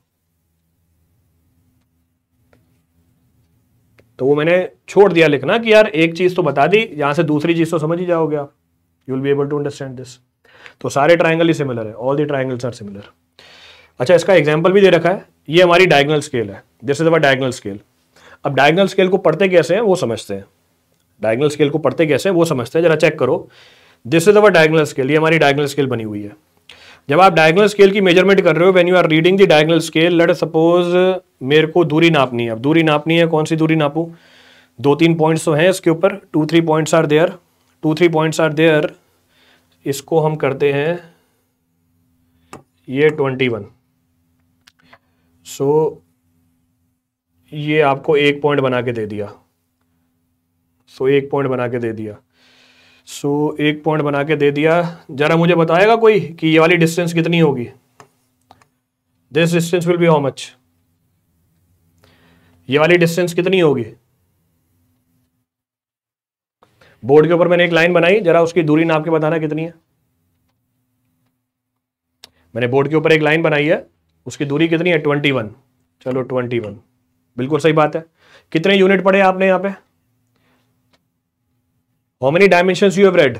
तो वो मैंने छोड़ दिया लिखना कि यार एक चीज तो बता दी यहां से दूसरी चीज तो समझ ही जाओगे आप you will be able to understand this तो सारे ट्राइंगल ही सिमिलर है all the triangles are similar अच्छा इसका एग्जाम्पल भी दे रखा है ये हमारी डायगनल स्केल है this is our diagonal scale अब डायगनल स्केल को पढ़ते कैसे हैं वो समझते हैं डायगनल स्केल को पढ़ते कैसे हैं वो समझते हैं जरा चेक करो this is our diagonal scale ये हमारी डायगनल स्केल बनी हुई है जब आप डायगनल स्केल की मेजरमेंट कर रहे हो when you are reading the diagonal scale let suppose मेरे को दूरी नापनी है अब दूरी नापनी है कौन सी दूरी नापू दो तीन पॉइंट्स तो हैं इसके ऊपर two three points are there two three points are there इसको हम करते हैं ये ट्वेंटी वन सो ये आपको एक पॉइंट बना के दे दिया सो एक पॉइंट बना के दे दिया सो एक पॉइंट बना के दे दिया ज़रा मुझे बताएगा कोई कि ये वाली डिस्टेंस कितनी होगी this distance will be how much ये वाली डिस्टेंस कितनी होगी बोर्ड के ऊपर मैंने एक लाइन बनाई जरा उसकी दूरी नाप के बताना कितनी है मैंने बोर्ड के ऊपर एक लाइन बनाई है उसकी दूरी कितनी है ट्वेंटी वन चलो ट्वेंटी वन बिल्कुल सही बात है कितने यूनिट पढ़े आपने यहाँ पे how many dimension you have read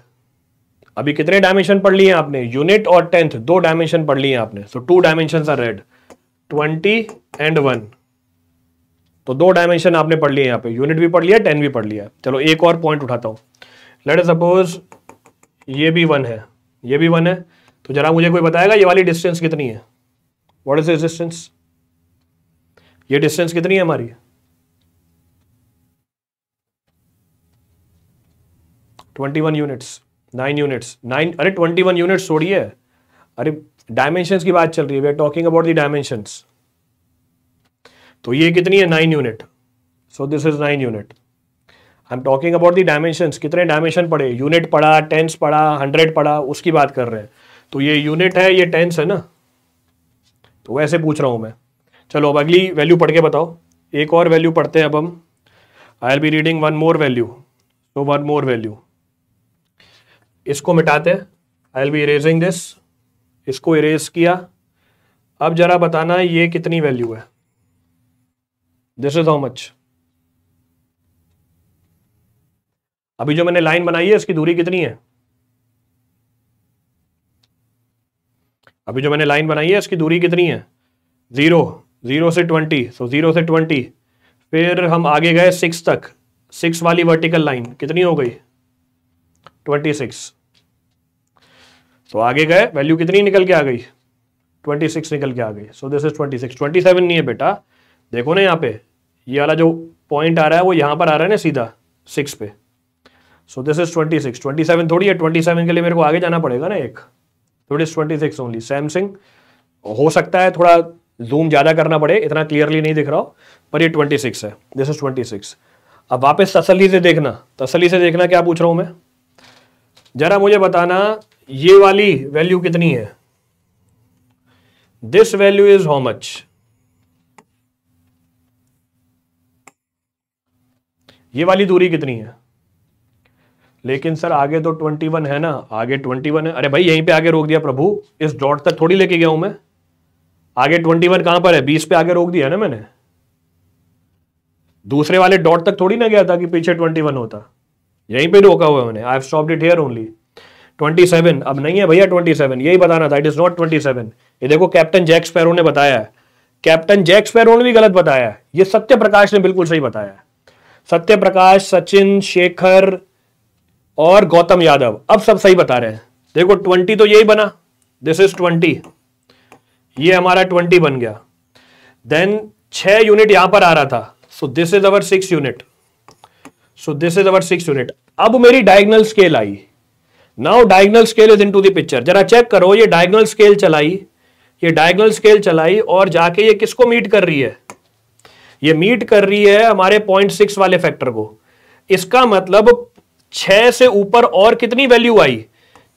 अभी कितने डायमेंशन पढ़ लिए आपने यूनिट और टेंथ दो डायमेंशन पढ़ लिए आपने so two dimension are read twenty and one तो दो डायमेंशन आपने पढ़ लिए यहाँ पे यूनिट भी पढ़ लिया टेन भी पढ़ लिया चलो एक और पॉइंट उठाता हूं लेट सपोज ये भी वन है ये भी वन है तो जरा मुझे कोई बताएगा ये वाली डिस्टेंस कितनी है वॉट इज डिस्टेंस ये डिस्टेंस कितनी है हमारी twenty one units nine units nine अरे ट्वेंटी वन यूनिट्स छोड़िए अरे डायमेंशन की बात चल रही है we are talking about the dimension तो ये कितनी है nine unit so this is nine unit I am talking about the dimension कितने डायमेंशन पड़े यूनिट पड़ा टेंस पड़ा हंड्रेड पड़ा उसकी बात कर रहे हैं तो ये यूनिट है ये टेंस है ना तो वैसे पूछ रहा हूं मैं चलो अब अगली वैल्यू पढ़ के बताओ एक और वैल्यू पढ़ते हैं अब हम I'll be reading one more value so one more value इसको मिटाते हैं I'll be erasing this इसको इरेज किया अब जरा बताना ये कितनी वैल्यू है दिस इज हाउ मच अभी जो मैंने लाइन बनाई है इसकी दूरी कितनी है अभी जो मैंने लाइन बनाई है इसकी दूरी कितनी है जीरो ज़ीरो से ट्वेंटी सो ज़ीरो से ट्वेंटी फिर हम आगे गए सिक्स तक सिक्स वाली वर्टिकल लाइन कितनी हो गई ट्वेंटी सिक्स तो आगे गए वैल्यू कितनी निकल के आ गई ट्वेंटी सिक्स निकल के आ गई so this is twenty six twenty seven नहीं है बेटा देखो ना यहाँ पे ये वाला जो पॉइंट आ रहा है वो यहाँ पर आ रहा है ना सीधा सिक्स पे so this is twenty six twenty seven थोड़ी है ट्वेंटी सेवन के लिए मेरे को आगे जाना पड़ेगा ना एक थोड़ी ट्वेंटी सिक्स ओनली सैमसंग हो सकता है थोड़ा जूम ज़्यादा करना पड़े इतना क्लियरली नहीं दिख रहा हो पर ये ट्वेंटी सिक्स है दिस इज ट्वेंटी सिक्स अब वापस तसली से देखना तसली से देखना क्या पूछ रहा हूं मैं ज़रा मुझे बताना ये वाली वैल्यू कितनी है this value is how much ये वाली दूरी कितनी है लेकिन सर आगे तो 21 है ना आगे 21 है अरे भाई यहीं पे आगे रोक दिया प्रभु इस डॉट तक थोड़ी लेके गया हूं मैं आगे ट्वेंटी वन कहां पर है बीस पे आगे रोक दिया ना मैंने दूसरे वाले डॉट तक थोड़ी ना गया था कि पीछे ट्वेंटी वन होता यहीं पे रोका हुआ मैंने I stop it here only 27 अब नहीं है भैया 27 यही बताना था इट इज नॉट 27 ये देखो कैप्टन जैक स्पैरो ने बताया है कैप्टन जैक स्पैरो ने भी गलत बताया है ये सत्य प्रकाश ने बिल्कुल सही बताया सत्य प्रकाश सचिन शेखर और गौतम यादव अब सब सही बता रहे हैं देखो ट्वेंटी तो यही बना दिस इज ट्वेंटी ये हमारा ट्वेंटी बन गया देन छ यूनिट यहां पर आ रहा था so this is our six unit so this is our six unit अब मेरी diagonal scale I now diagonal scale is in to picture जरा चेक करो ये डायगनल स्केल चलाई ये डायगनल स्केल चलाई और जाके ये किसको मीट कर रही है ये मीट कर रही है हमारे पॉइंट सिक्स वाले फैक्टर को इसका मतलब छह से ऊपर और कितनी वैल्यू आई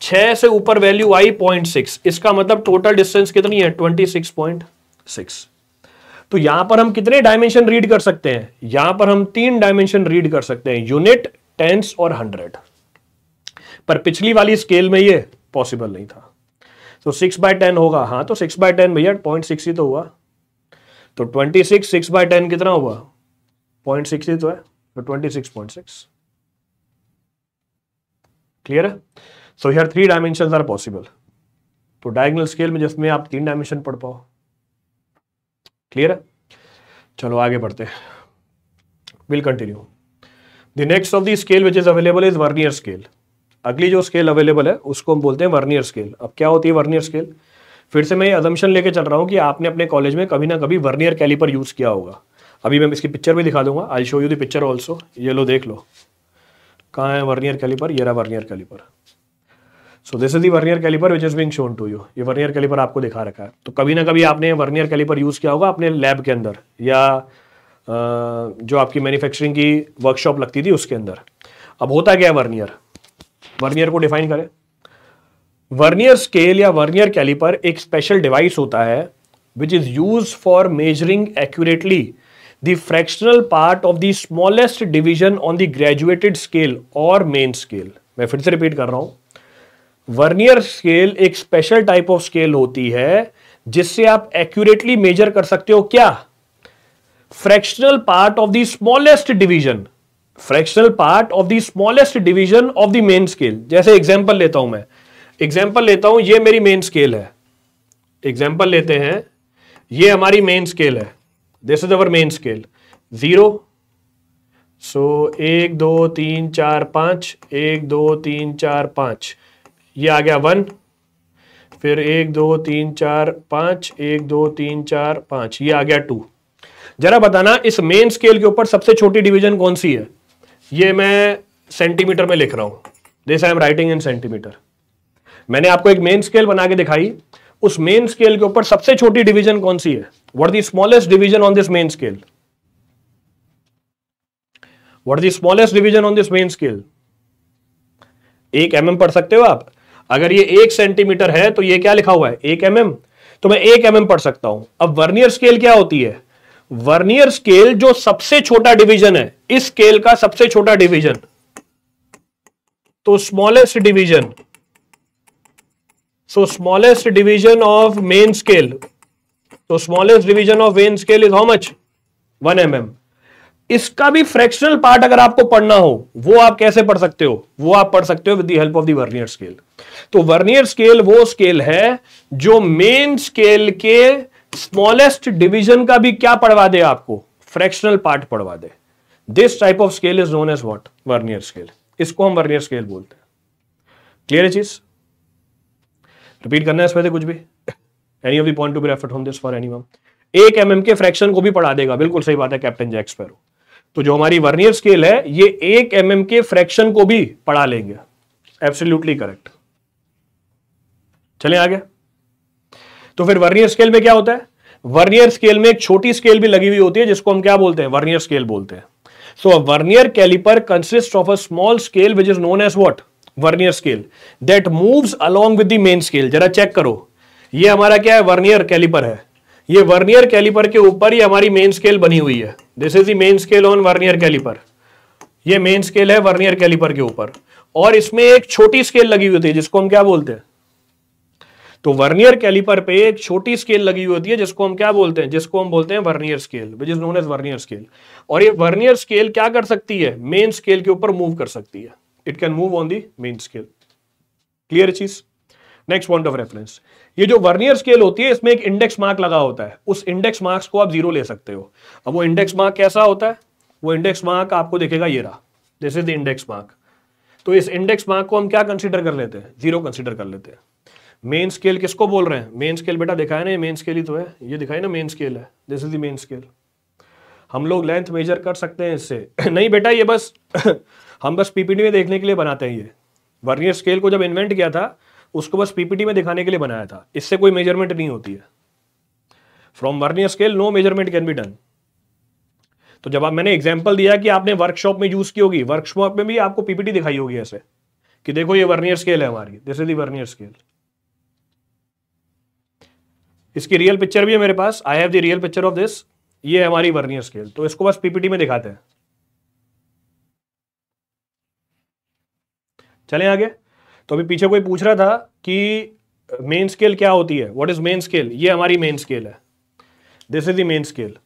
छह से ऊपर वैल्यू आई पॉइंट सिक्स इसका मतलब टोटल डिस्टेंस कितनी है ट्वेंटी सिक्स पॉइंट सिक्स तो यहां पर हम कितने डायमेंशन रीड कर सकते हैं यहां पर हम तीन डायमेंशन रीड कर सकते हैं यूनिट टेंस और हंड्रेड पर पिछली वाली स्केल में ये पॉसिबल नहीं था तो सिक्स बाय टेन होगा हाँ तो सिक्स बाय टेन भैया पॉइंट सिक्स ही तो हुआ तो twenty six six by ten कितना हुआ पॉइंट सिक्स ही तो है तो twenty six point six clear है so here three dimension are possible तो डायगनल स्केल में जिसमें आप तीन डायमेंशन पढ़ पाओ क्लियर है चलो आगे बढ़ते हैं will continue the next of the scale which is available is vernier scale अगली जो स्केल अवेलेबल है उसको हम बोलते हैं वर्नियर स्केल अब क्या होती है वर्नियर स्केल फिर से मैं ये अदम्शन लेके चल रहा हूँ कि आपने अपने कॉलेज में कभी ना कभी वर्नियर कैलीपर यूज़ किया होगा अभी मैं इसकी पिक्चर भी दिखा दूंगा I show you picture picture also ये लो देख लो कहाँ है वर्नियर कैलीपर ये रहा vernier calliper so this is the vernier calliper which is being shown to you ये वर्नियर कैलिपर आपको दिखा रखा है तो कभी ना कभी आपने वर्नियर कैलिपर यूज़ किया होगा अपने लैब के अंदर या जो आपकी मैन्युफैक्चरिंग की वर्कशॉप लगती थी उसके अंदर अब होता क्या है वर्नियर वर्नियर को डिफाइन करें वर्नियर स्केल या वर्नियर कैलिपर एक स्पेशल डिवाइस होता है which is use for measuring accurately the fractional part of the smallest division on the graduated scale और मेन स्केल मैं फिर से रिपीट कर रहा हूं वर्नियर स्केल एक स्पेशल टाइप ऑफ स्केल होती है जिससे आप एक्यूरेटली मेजर कर सकते हो क्या fractional part of the smallest division fractional part of the smallest division of the main scale जैसे एग्जांपल लेता हूं मैं एग्जांपल लेता हूं ये मेरी मेन स्केल है एग्जांपल लेते हैं ये हमारी मेन स्केल है this is our main scale zero so एक दो तीन चार पांच एक दो तीन चार पांच ये आ गया वन फिर एक दो तीन चार पांच एक दो तीन चार पांच ये आ गया टू जरा बताना इस मेन स्केल के ऊपर सबसे छोटी डिवीजन कौन सी है ये मैं सेंटीमीटर में लिख रहा हूं this I am writing in centimetre मैंने आपको एक मेन स्केल बना के दिखाई उस मेन स्केल के ऊपर सबसे छोटी डिवीजन कौन सी है what the smallest division on this main scale what the smallest division on this main scale एक एम mm पढ़ सकते हो आप अगर ये एक सेंटीमीटर है तो ये क्या लिखा हुआ है एक एम तो मैं एक एम पढ़ सकता हूं अब वर्नियर स्केल क्या होती है वर्नियर स्केल जो सबसे छोटा डिवीजन है इस स्केल का सबसे छोटा डिवीजन तो smallest division so smallest division of main scale तो smallest division of main scale is how much one m m इसका भी फ्रैक्शनल पार्ट अगर आपको पढ़ना हो वो आप कैसे पढ़ सकते हो वो आप पढ़ सकते हो with the help of the vernier scale तो वर्नियर स्केल वो स्केल है जो मेन स्केल के स्मॉलेस्ट डिवीजन का भी क्या पढ़वा दे आपको फ्रैक्शनल पार्ट पढ़वा दे this type of scale is known as what vernier scale इसको हम वर्नियर स्केल बोलते हैं क्लियर है चीज रिपीट करना है इसमें से कुछ भी any of the point to be refer from this for एक एमएम के फ्रैक्शन को भी पढ़ा देगा बिल्कुल सही बात है कैप्टन जैक्स पैरो तो जो हमारी वर्नियर स्केल है ये एक एम mm के फ्रैक्शन को भी पढ़ा लेंगे एब्सोल्यूटली करेक्ट चले आगे तो फिर वर्नियर स्केल में क्या होता है वर्नियर स्केल में एक छोटी स्केल भी लगी हुई होती है जिसको हम क्या बोलते हैं वर्नियर स्केल बोलते हैं so a vernier calliper consist of a small scale which is known as what vernier scale that move along with main scale जरा चेक करो ये हमारा क्या है वर्नियर कैलिपर है ये वर्नियर कैलिपर के ऊपर ही हमारी मेन स्केल बनी हुई है this is main scale on vernier calliper ये मेन स्केल है वर्नियर कैलिपर के ऊपर और इसमें एक छोटी स्केल लगी हुई होती है जिसको हम क्या बोलते हैं तो वर्नियर कैलिपर पे एक छोटी स्केल लगी हुई होती है जिसको हम क्या बोलते हैं जिसको हम बोलते हैं vernier scale which is known as vernier scale और ये वर्नियर स्केल क्या कर सकती है मेन स्केल के ऊपर मूव कर सकती है it can move on the main scale clear चीज नेक्स्ट पॉइंट ऑफ रेफरेंस ये जो वर्नियर स्केल होती है इसमें एक इंडेक्स मार्क लगा होता है उस इंडेक्स मार्क्स को आप जीरो ले सकते हो अब वो इंडेक्स मार्क कैसा होता है वो इंडेक्स मार्क आपको देखेगा ये रहा this is the index mark तो इस इंडेक्स मार्क को हम क्या कंसिडर कर लेते हैं जीरो कंसिडर कर लेते हैं मेन स्केल किसको बोल रहे हैं मेन स्केल बेटा दिखा है ना ये मेन स्केल ही तो है ये दिखाई ना मेन स्केल है this is the main scale हम लोग लेंथ मेजर कर सकते हैं इससे नहीं बेटा ये बस हम बस पीपीटी में देखने के लिए बनाते हैं ये वर्नियर स्केल को जब इन्वेंट किया था उसको बस पीपीटी में दिखाने के लिए बनाया था इससे कोई मेजरमेंट नहीं होती है from vernier scale no measurement can be done तो जब आप मैंने एग्जाम्पल दिया कि आपने वर्कशॉप में यूज की होगी वर्कशॉप में भी आपको पीपीटी दिखाई होगी ऐसे कि देखो ये वर्नियर स्केल है हमारी दिस इज वर्नियर स्केल इसकी रियल पिक्चर भी है मेरे पास I have the real picture of this ये है हमारी वर्नियर स्केल तो इसको बस पीपीटी में दिखाते हैं चलें आगे तो अभी पीछे कोई पूछ रहा था कि मेन स्केल क्या होती है वॉट इज मेन स्केल ये हमारी मेन स्केल है दिस इज दिन स्केल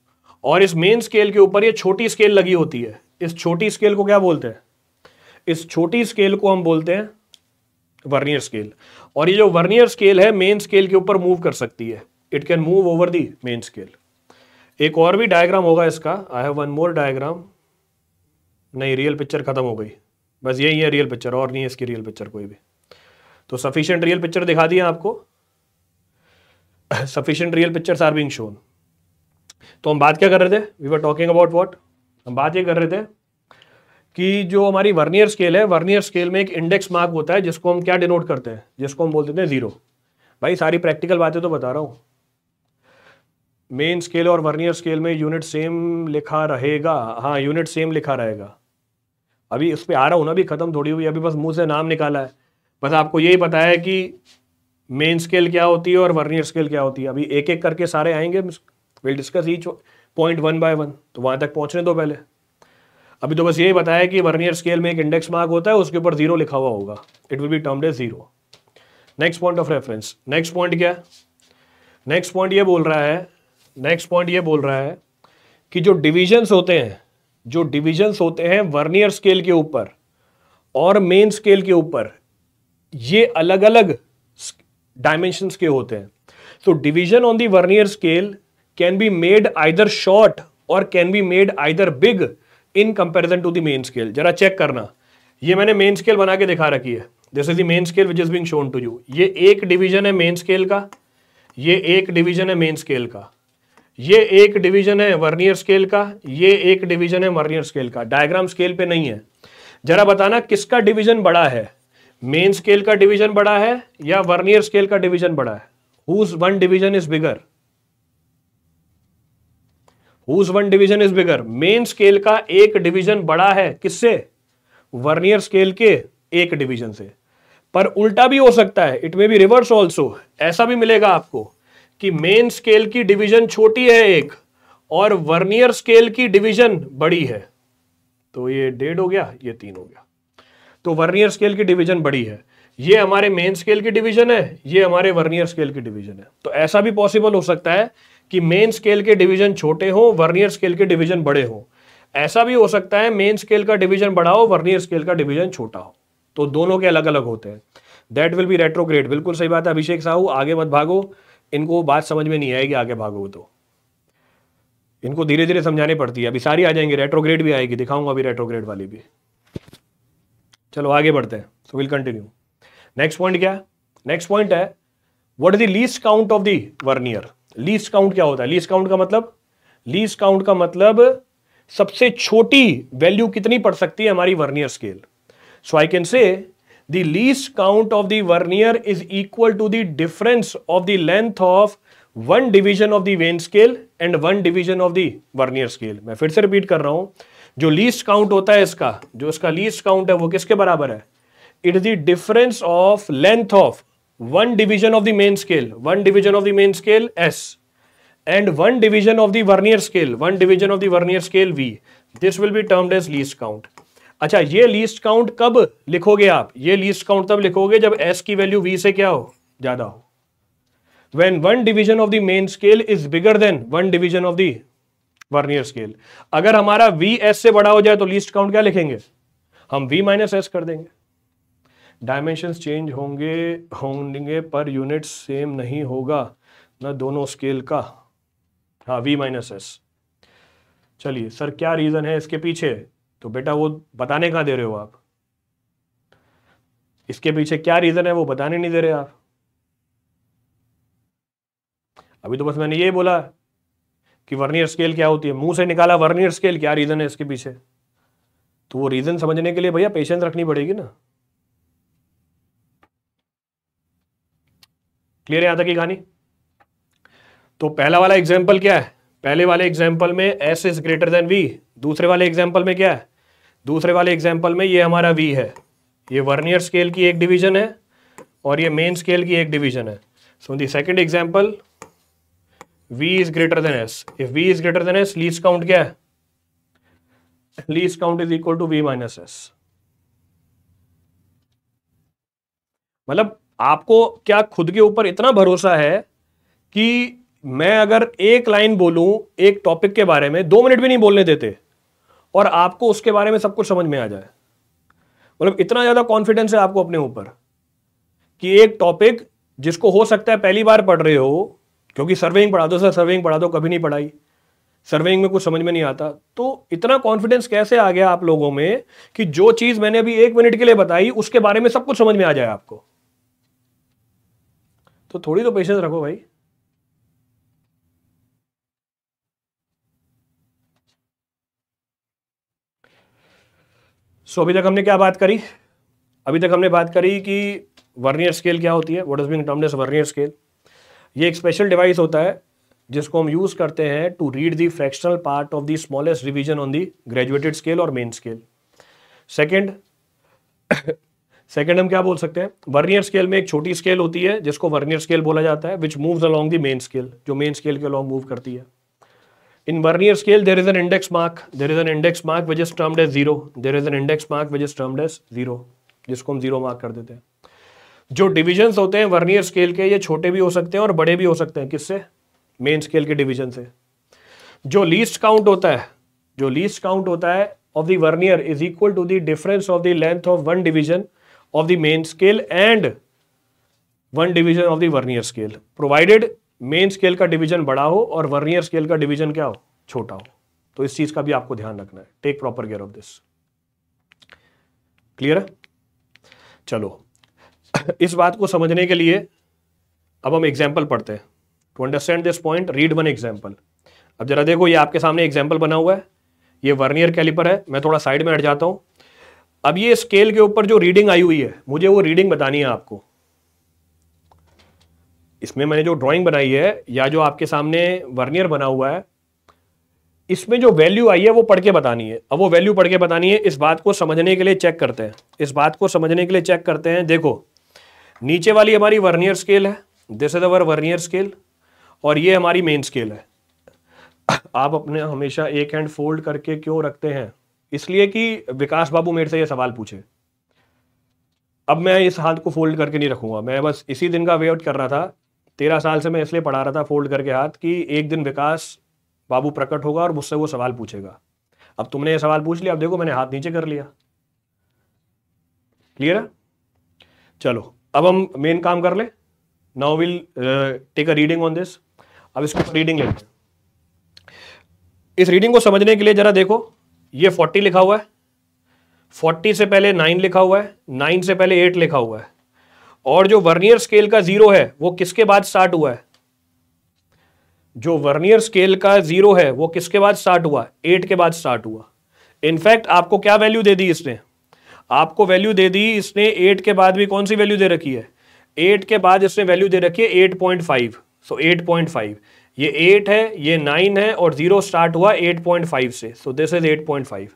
और इस मेन स्केल के ऊपर ये छोटी स्केल लगी होती है इस छोटी स्केल को क्या बोलते हैं इस छोटी स्केल को हम बोलते हैं वर्नियर स्केल और ये जो वर्नियर स्केल है मेन स्केल के ऊपर मूव कर सकती है it can move over the main scale एक और भी डायग्राम होगा इसका I have one more diagram नहीं रियल पिक्चर खत्म हो गई बस यही है रियल पिक्चर और नहीं है इसकी रियल पिक्चर कोई भी तो सफिशियंट रियल पिक्चर दिखा दिया आपको sufficient real pictures are being shown तो हम बात क्या कर रहे थे we were talking about what हम बात ये कर रहे थे कि जो हमारी वर्नियर स्केल है वर्नियर स्केल में एक इंडेक्स मार्क होता है जिसको हम क्या डिनोट करते हैं जिसको हम बोल देते हैं जीरो भाई सारी प्रैक्टिकल बातें तो बता रहा हूँ मेन स्केल और वर्नियर स्केल में यूनिट सेम लिखा रहेगा हाँ यूनिट सेम लिखा रहेगा अभी उस पर आ रहा हूँ ना अभी खत्म थोड़ी हुई अभी बस मुंह से नाम निकाला है बस आपको यही बताया कि मेन स्केल क्या होती है और वर्नियर स्केल क्या होती है अभी एक एक करके सारे आएंगे will discuss each point one by one तो वहां तक पहुँचने दो पहले अभी तो बस यही बताया कि वर्नियर स्केल में एक इंडेक्स मार्क होता है उसके ऊपर जीरो लिखा हुआ होगा it will be termed zero next point of reference next point क्या है नेक्स्ट पॉइंट ये बोल रहा है नेक्स्ट पॉइंट ये बोल रहा है कि जो डिविजन्स होते हैं जो डिविजन्स होते हैं वर्नियर स्केल के ऊपर और मेन स्केल के ऊपर ये अलग अलग डायमेंशंस के होते हैं तो division on the vernier scale can be made either short और can be made either big in comparison to the main scale जरा चेक करना ये मैंने मेन स्केल बना के दिखा रखी है this is main scale which is being shown to you ये एक डिवीजन है मेन स्केल का ये एक डिवीजन है मेन स्केल का ये एक डिवीजन है वर्नियर स्केल का ये एक डिवीजन है वर्नियर स्केल का डायग्राम स्केल पे नहीं है जरा बताना किसका डिवीजन बड़ा है मेन स्केल का डिवीजन बड़ा है या वर्नियर स्केल का डिवीजन बड़ा है whose one division is bigger whose one division is bigger main scale का एक डिवीजन बड़ा है किससे वर्नियर स्केल के एक डिवीजन से पर उल्टा भी हो सकता है it may be reverse also ऐसा भी मिलेगा आपको कि मेन स्केल की डिवीजन छोटी है एक और वर्नियर स्केल की डिवीजन बड़ी है तो ये डेढ़ हो गया ये तीन हो गया तो वर्नियर स्केल की डिवीजन बड़ी है ये हमारे मेन स्केल की डिवीजन है ये हमारे वर्नियर स्केल की डिवीजन है तो ऐसा भी पॉसिबल हो सकता है कि मेन स्केल के डिवीजन छोटे हो वर्नियर स्केल के डिवीजन बड़े हो ऐसा भी हो सकता है मेन स्केल का डिवीजन बड़ा हो वर्नियर स्केल का डिवीजन छोटा हो तो दोनों के अलग अलग होते हैं दैट विल बी रेट्रोग्रेड बिल्कुल सही बात है अभिषेक साहू आगे मत भागो इनको बात समझ में नहीं आएगी आगे भागो तो इनको धीरे धीरे समझानी पड़ती है अभी सारी आ जाएंगे रेट्रोग्रेड भी आएगी दिखाऊंगा अभी रेट्रोग्रेड वाली भी चलो आगे बढ़ते हैं so will continue next point क्या है नेक्स्ट पॉइंट है what is the least count of the vernier least count क्या होता है लीस्ट काउंट का मतलब लीस्ट काउंट का मतलब सबसे छोटी वैल्यू कितनी पड़ सकती है हमारी vernier scale so I can say the least count of the vernier is equal to the difference of the length of one division of the main scale and one division of the vernier scale मैं फिर से repeat कर रहा हूं जो least count होता है इसका जो इसका लीस्ट काउंट है वो किसके बराबर है it is the difference of length of one division of the main scale one division of the main scale S and one division of the vernier scale one division of the vernier scale V this will be termed as least count अच्छा ये least count कब लिखोगे आप ये least count तब लिखोगे जब S की वैल्यू वी से क्या हो ज्यादा हो when one division of the main scale is bigger than one division of the vernier scale अगर हमारा वी एस से बड़ा हो जाए तो लीस्ट काउंट क्या लिखेंगे हम वी माइनस एस कर देंगे डायमेंशन चेंज होंगे होंगे पर यूनिट सेम नहीं होगा ना दोनों स्केल का हाँ वी माइनस एस चलिए सर क्या रीज़न है इसके पीछे तो बेटा वो बताने कहा दे रहे हो आप इसके पीछे क्या रीज़न है वो बताने नहीं दे रहे आप अभी तो बस मैंने ये बोला कि वर्नियर स्केल क्या होती है मुंह से निकाला वर्नियर स्केल क्या रीज़न है इसके पीछे तो वो रीज़न समझने के लिए भैया पेशेंस रखनी पड़ेगी ना क्लियर है तक की कहानी तो पहला वाला एग्जाम्पल क्या है पहले वाले एग्जाम्पल में S is greater than V दूसरे वाले एग्जाम्पल में क्या है दूसरे वाले एग्जाम्पल में ये हमारा वी है ये वर्नियर स्केल की एक डिवीजन है और ये मेन स्केल की एक डिवीजन है so the second example v is greater than s if v is greater than s least count क्या है least count is equal to v minus S मतलब आपको क्या खुद के ऊपर इतना भरोसा है कि मैं अगर एक लाइन बोलूं एक टॉपिक के बारे में दो मिनट भी नहीं बोलने देते और आपको उसके बारे में सब कुछ समझ में आ जाए मतलब इतना ज्यादा कॉन्फिडेंस है आपको अपने ऊपर कि एक टॉपिक जिसको हो सकता है पहली बार पढ़ रहे हो क्योंकि सर्वेइंग पढ़ा दो सर सर्वेइंग पढ़ा दो कभी नहीं पढ़ाई सर्वेइंग में कुछ समझ में नहीं आता तो इतना कॉन्फिडेंस कैसे आ गया आप लोगों में कि जो चीज़ मैंने अभी एक मिनट के लिए बताई उसके बारे में सब कुछ समझ में आ जाए आपको तो थोड़ी तो पेशेंस रखो भाई सो so, अभी तक हमने क्या बात करी अभी तक हमने बात करी कि वर्नियर स्केल क्या होती है what is being termed vernier scale ये एक स्पेशल डिवाइस होता है जिसको हम यूज़ करते हैं to read the fractional part of the smallest revision on the graduated scale और मेन स्केल सेकेंड सेकंड हम क्या बोल सकते हैं वर्नियर स्केल में एक छोटी स्केल होती है जिसको वर्नियर स्केल बोला जाता है which moves along the main scale जो मेन स्केल के अलॉन्ग मूव करती है in vernier scale there is an index mark there is an index mark which is term as zero there is an index mark which is termed as जीरो जिसको हम zero mark कर देते हैं जो divisions होते हैं वर्नियर स्केल के ये छोटे भी हो सकते हैं और बड़े भी हो सकते हैं किससे मेन स्केल के डिविजन से जो लीस्ट काउंट होता है जो लीस्ट काउंट होता है of the vernier is equal to the difference of the length of one division of the main scale and one division of the vernier scale provided main scale का division बड़ा हो और vernier scale का division क्या हो छोटा हो तो इस चीज का भी आपको ध्यान रखना है take proper care of this clear है चलो इस बात को समझने के लिए अब हम एग्जाम्पल पढ़ते हैं to understand this point read one example अब जरा देखो ये आपके सामने एग्जाम्पल बना हुआ है ये वर्नियर कैलिपर है मैं थोड़ा साइड में हट जाता हूँ अब ये स्केल के ऊपर जो रीडिंग आई हुई है मुझे वो रीडिंग बतानी है आपको इसमें मैंने जो ड्राइंग बनाई है या जो आपके सामने वर्नियर बना हुआ है इसमें जो वैल्यू आई है वो पढ़ के बतानी है अब वो वैल्यू पढ़ के बतानी है इस बात को समझने के लिए चेक करते हैं इस बात को समझने के लिए चेक करते हैं देखो नीचे वाली हमारी वर्नियर स्केल है this is our vernier scale और ये हमारी मेन स्केल है आप अपने हमेशा एक हैंड फोल्ड करके क्यों रखते हैं इसलिए कि विकास बाबू मेरे से ये सवाल पूछे अब मैं इस हाथ को फोल्ड करके नहीं रखूंगा मैं बस इसी दिन का वे आउट कर रहा था तेरह साल से मैं इसलिए पढ़ा रहा था फोल्ड करके हाथ कि एक दिन विकास बाबू प्रकट होगा और मुझसे वो सवाल पूछेगा अब तुमने ये सवाल पूछ लिया अब देखो मैंने हाथ नीचे कर लिया क्लियर है चलो अब हम मेन काम कर ले now will take a reading on this अब इसको रीडिंग लेते इस रीडिंग को समझने के लिए जरा देखो ये फोर्टी लिखा हुआ है फोर्टी से पहले नाइन लिखा हुआ है नाइन से पहले एट लिखा हुआ है और जो वर्नियर स्केल का जीरो है वो किसके बाद स्टार्ट हुआ है जो वर्नियर स्केल का जीरो है वो किसके बाद स्टार्ट हुआ एट के बाद स्टार्ट हुआ इनफैक्ट आपको क्या वैल्यू दे दी इसने आपको वैल्यू दे दी इसने एट के बाद भी कौन सी वैल्यू दे रखी है एट के बाद इसने वैल्यू दे रखी है eight point five so eight point five ये एट है ये नाइन है और जीरो स्टार्ट हुआ एट पॉइंट फाइव से so this is eight point five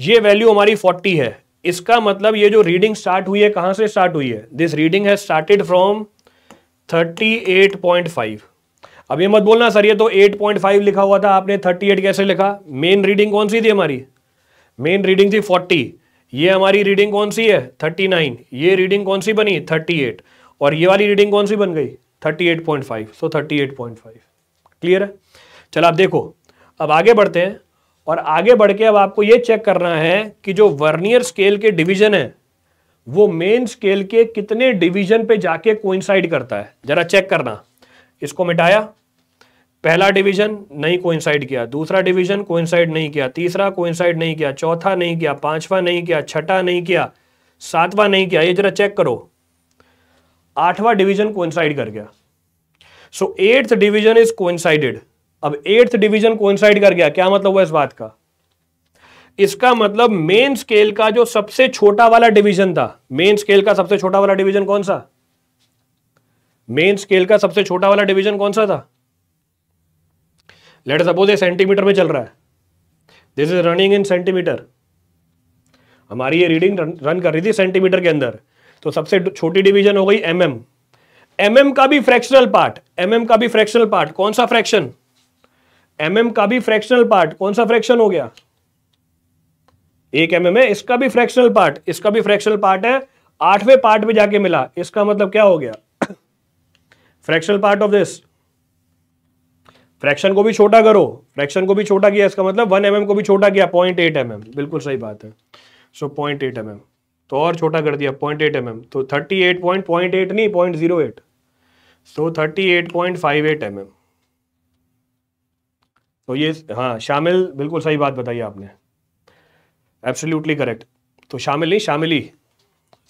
ये वैल्यू हमारी फोर्टी है इसका मतलब ये जो रीडिंग स्टार्ट हुई है कहाँ से स्टार्ट हुई है दिस रीडिंग है started from thirty eight point five अब ये मत बोलना सर ये तो 8.5 लिखा हुआ था आपने 38 कैसे लिखा मेन रीडिंग कौन सी थी हमारी मेन रीडिंग थी 40 ये हमारी रीडिंग कौन सी है 39 ये रीडिंग कौन सी बनी 38 और ये वाली रीडिंग कौन सी बन गई 38.5 सो 38.5 क्लियर है चलो आप देखो अब आगे बढ़ते हैं और आगे बढ़ के अब आपको ये चेक करना है कि जो वर्नियर स्केल के डिवीजन है वो मेन स्केल के कितने डिवीजन पे जाके कोइंसाइड करता है जरा चेक करना इसको मिटाया पहला डिवीजन नहीं कोइंसाइड किया दूसरा डिवीजन कोइंसाइड नहीं किया तीसरा कोइंसाइड नहीं किया चौथा नहीं किया पांचवा नहीं किया छठा नहीं किया सातवा नहीं किया ये जरा चेक करो आठवा डिवीजन कोइंसाइड कर गया so eighth division is coincided अब एट्थ डिवीजन कोइंसाइड कर गया क्या मतलब हुआ इस बात का इसका मतलब मेन स्केल का जो सबसे छोटा वाला डिवीजन था मेन स्केल का सबसे छोटा वाला डिवीजन कौन सा मेन स्केल का सबसे छोटा वाला डिवीजन कौन सा था लेट सपोज ये सेंटीमीटर में चल रहा है this is running in centimetre हमारी ये रीडिंग रन कर रही थी सेंटीमीटर के अंदर तो सबसे छोटी डिवीजन हो गई एम एम एम एम का भी फ्रैक्शनल पार्ट एम एम का भी फ्रैक्शनल पार्ट कौन सा फ्रैक्शन एम एम का भी फ्रैक्शनल पार्ट कौन सा फ्रैक्शन हो गया एक एम mm एम है इसका भी फ्रैक्शनल पार्ट इसका भी फ्रैक्शनल पार्ट है आठवें पार्ट में जाके मिला इसका मतलब क्या हो गया fractional part of this fraction को भी छोटा करो फ्रैक्शन को भी छोटा किया इसका मतलब वन एम mm को भी छोटा किया पॉइंट एट एम बिल्कुल सही बात है सो पॉइंट एट एम तो और छोटा कर दिया पॉइंट एट एम तो thirty eight point point eight नहीं point zero eight so thirty eight point five eight m तो ये हाँ शामिल बिल्कुल सही बात बताई आपने एब्सोल्यूटली करेक्ट तो शामिल नहीं शामिल ही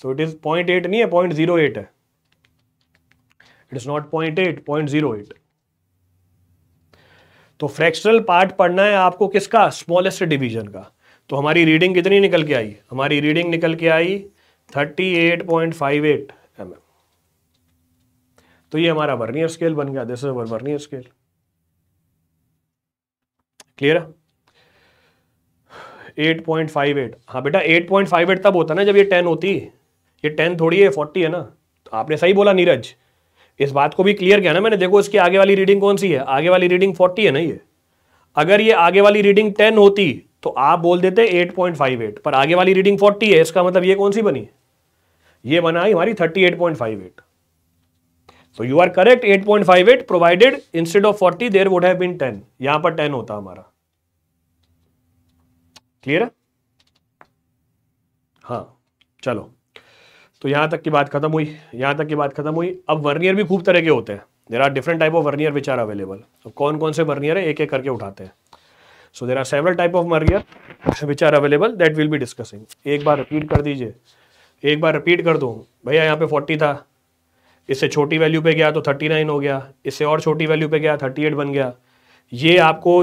so it is point eight नहीं है पॉइंट जीरो एट है it is not point eight point zero eight तो फ्रैक्शनल पार्ट पढ़ना है आपको किसका स्मॉलेस्ट डिवीजन का तो हमारी रीडिंग कितनी निकल के आई हमारी रीडिंग निकल के आई 38.58 एट mm. तो ये हमारा वर्नियर स्केल बन गया this is vernier scale clear है 8.58 हाँ बेटा 8.58 तब होता ना जब ये 10 होती ये 10 थोड़ी है 40 है ना तो आपने सही बोला नीरज इस बात को भी क्लियर किया ना मैंने देखो इसकी आगे वाली रीडिंग कौन सी है आगे वाली रीडिंग फोर्टी है ना ये अगर ये आगे वाली रीडिंग टेन होती तो आप बोल देते एट पॉइंट फाइव एट पर आगे वाली रीडिंग फोर्टी है इसका मतलब ये कौन सी बनी ये बना हमारी thirty eight point five eight तो you are correct eight point five eight provided instead of forty there would have been ten यहां पर टेन होता हमारा क्लियर है हाँ चलो तो यहाँ तक की बात खत्म हुई यहाँ तक की बात खत्म हुई अब वर्नियर भी खूब तरह के होते हैं there are different type of vernier which are available अब कौन कौन से वर्नियर है एक एक करके उठाते हैं so there are several type of vernier which are available that will be discussing एक बार रिपीट कर दीजिए एक बार रिपीट कर दूँ भैया यहाँ पे फोर्टी था इससे छोटी वैल्यू पे गया तो थर्टी नाइन हो गया इससे और छोटी वैल्यू पे गया थर्टी एट बन गया ये आपको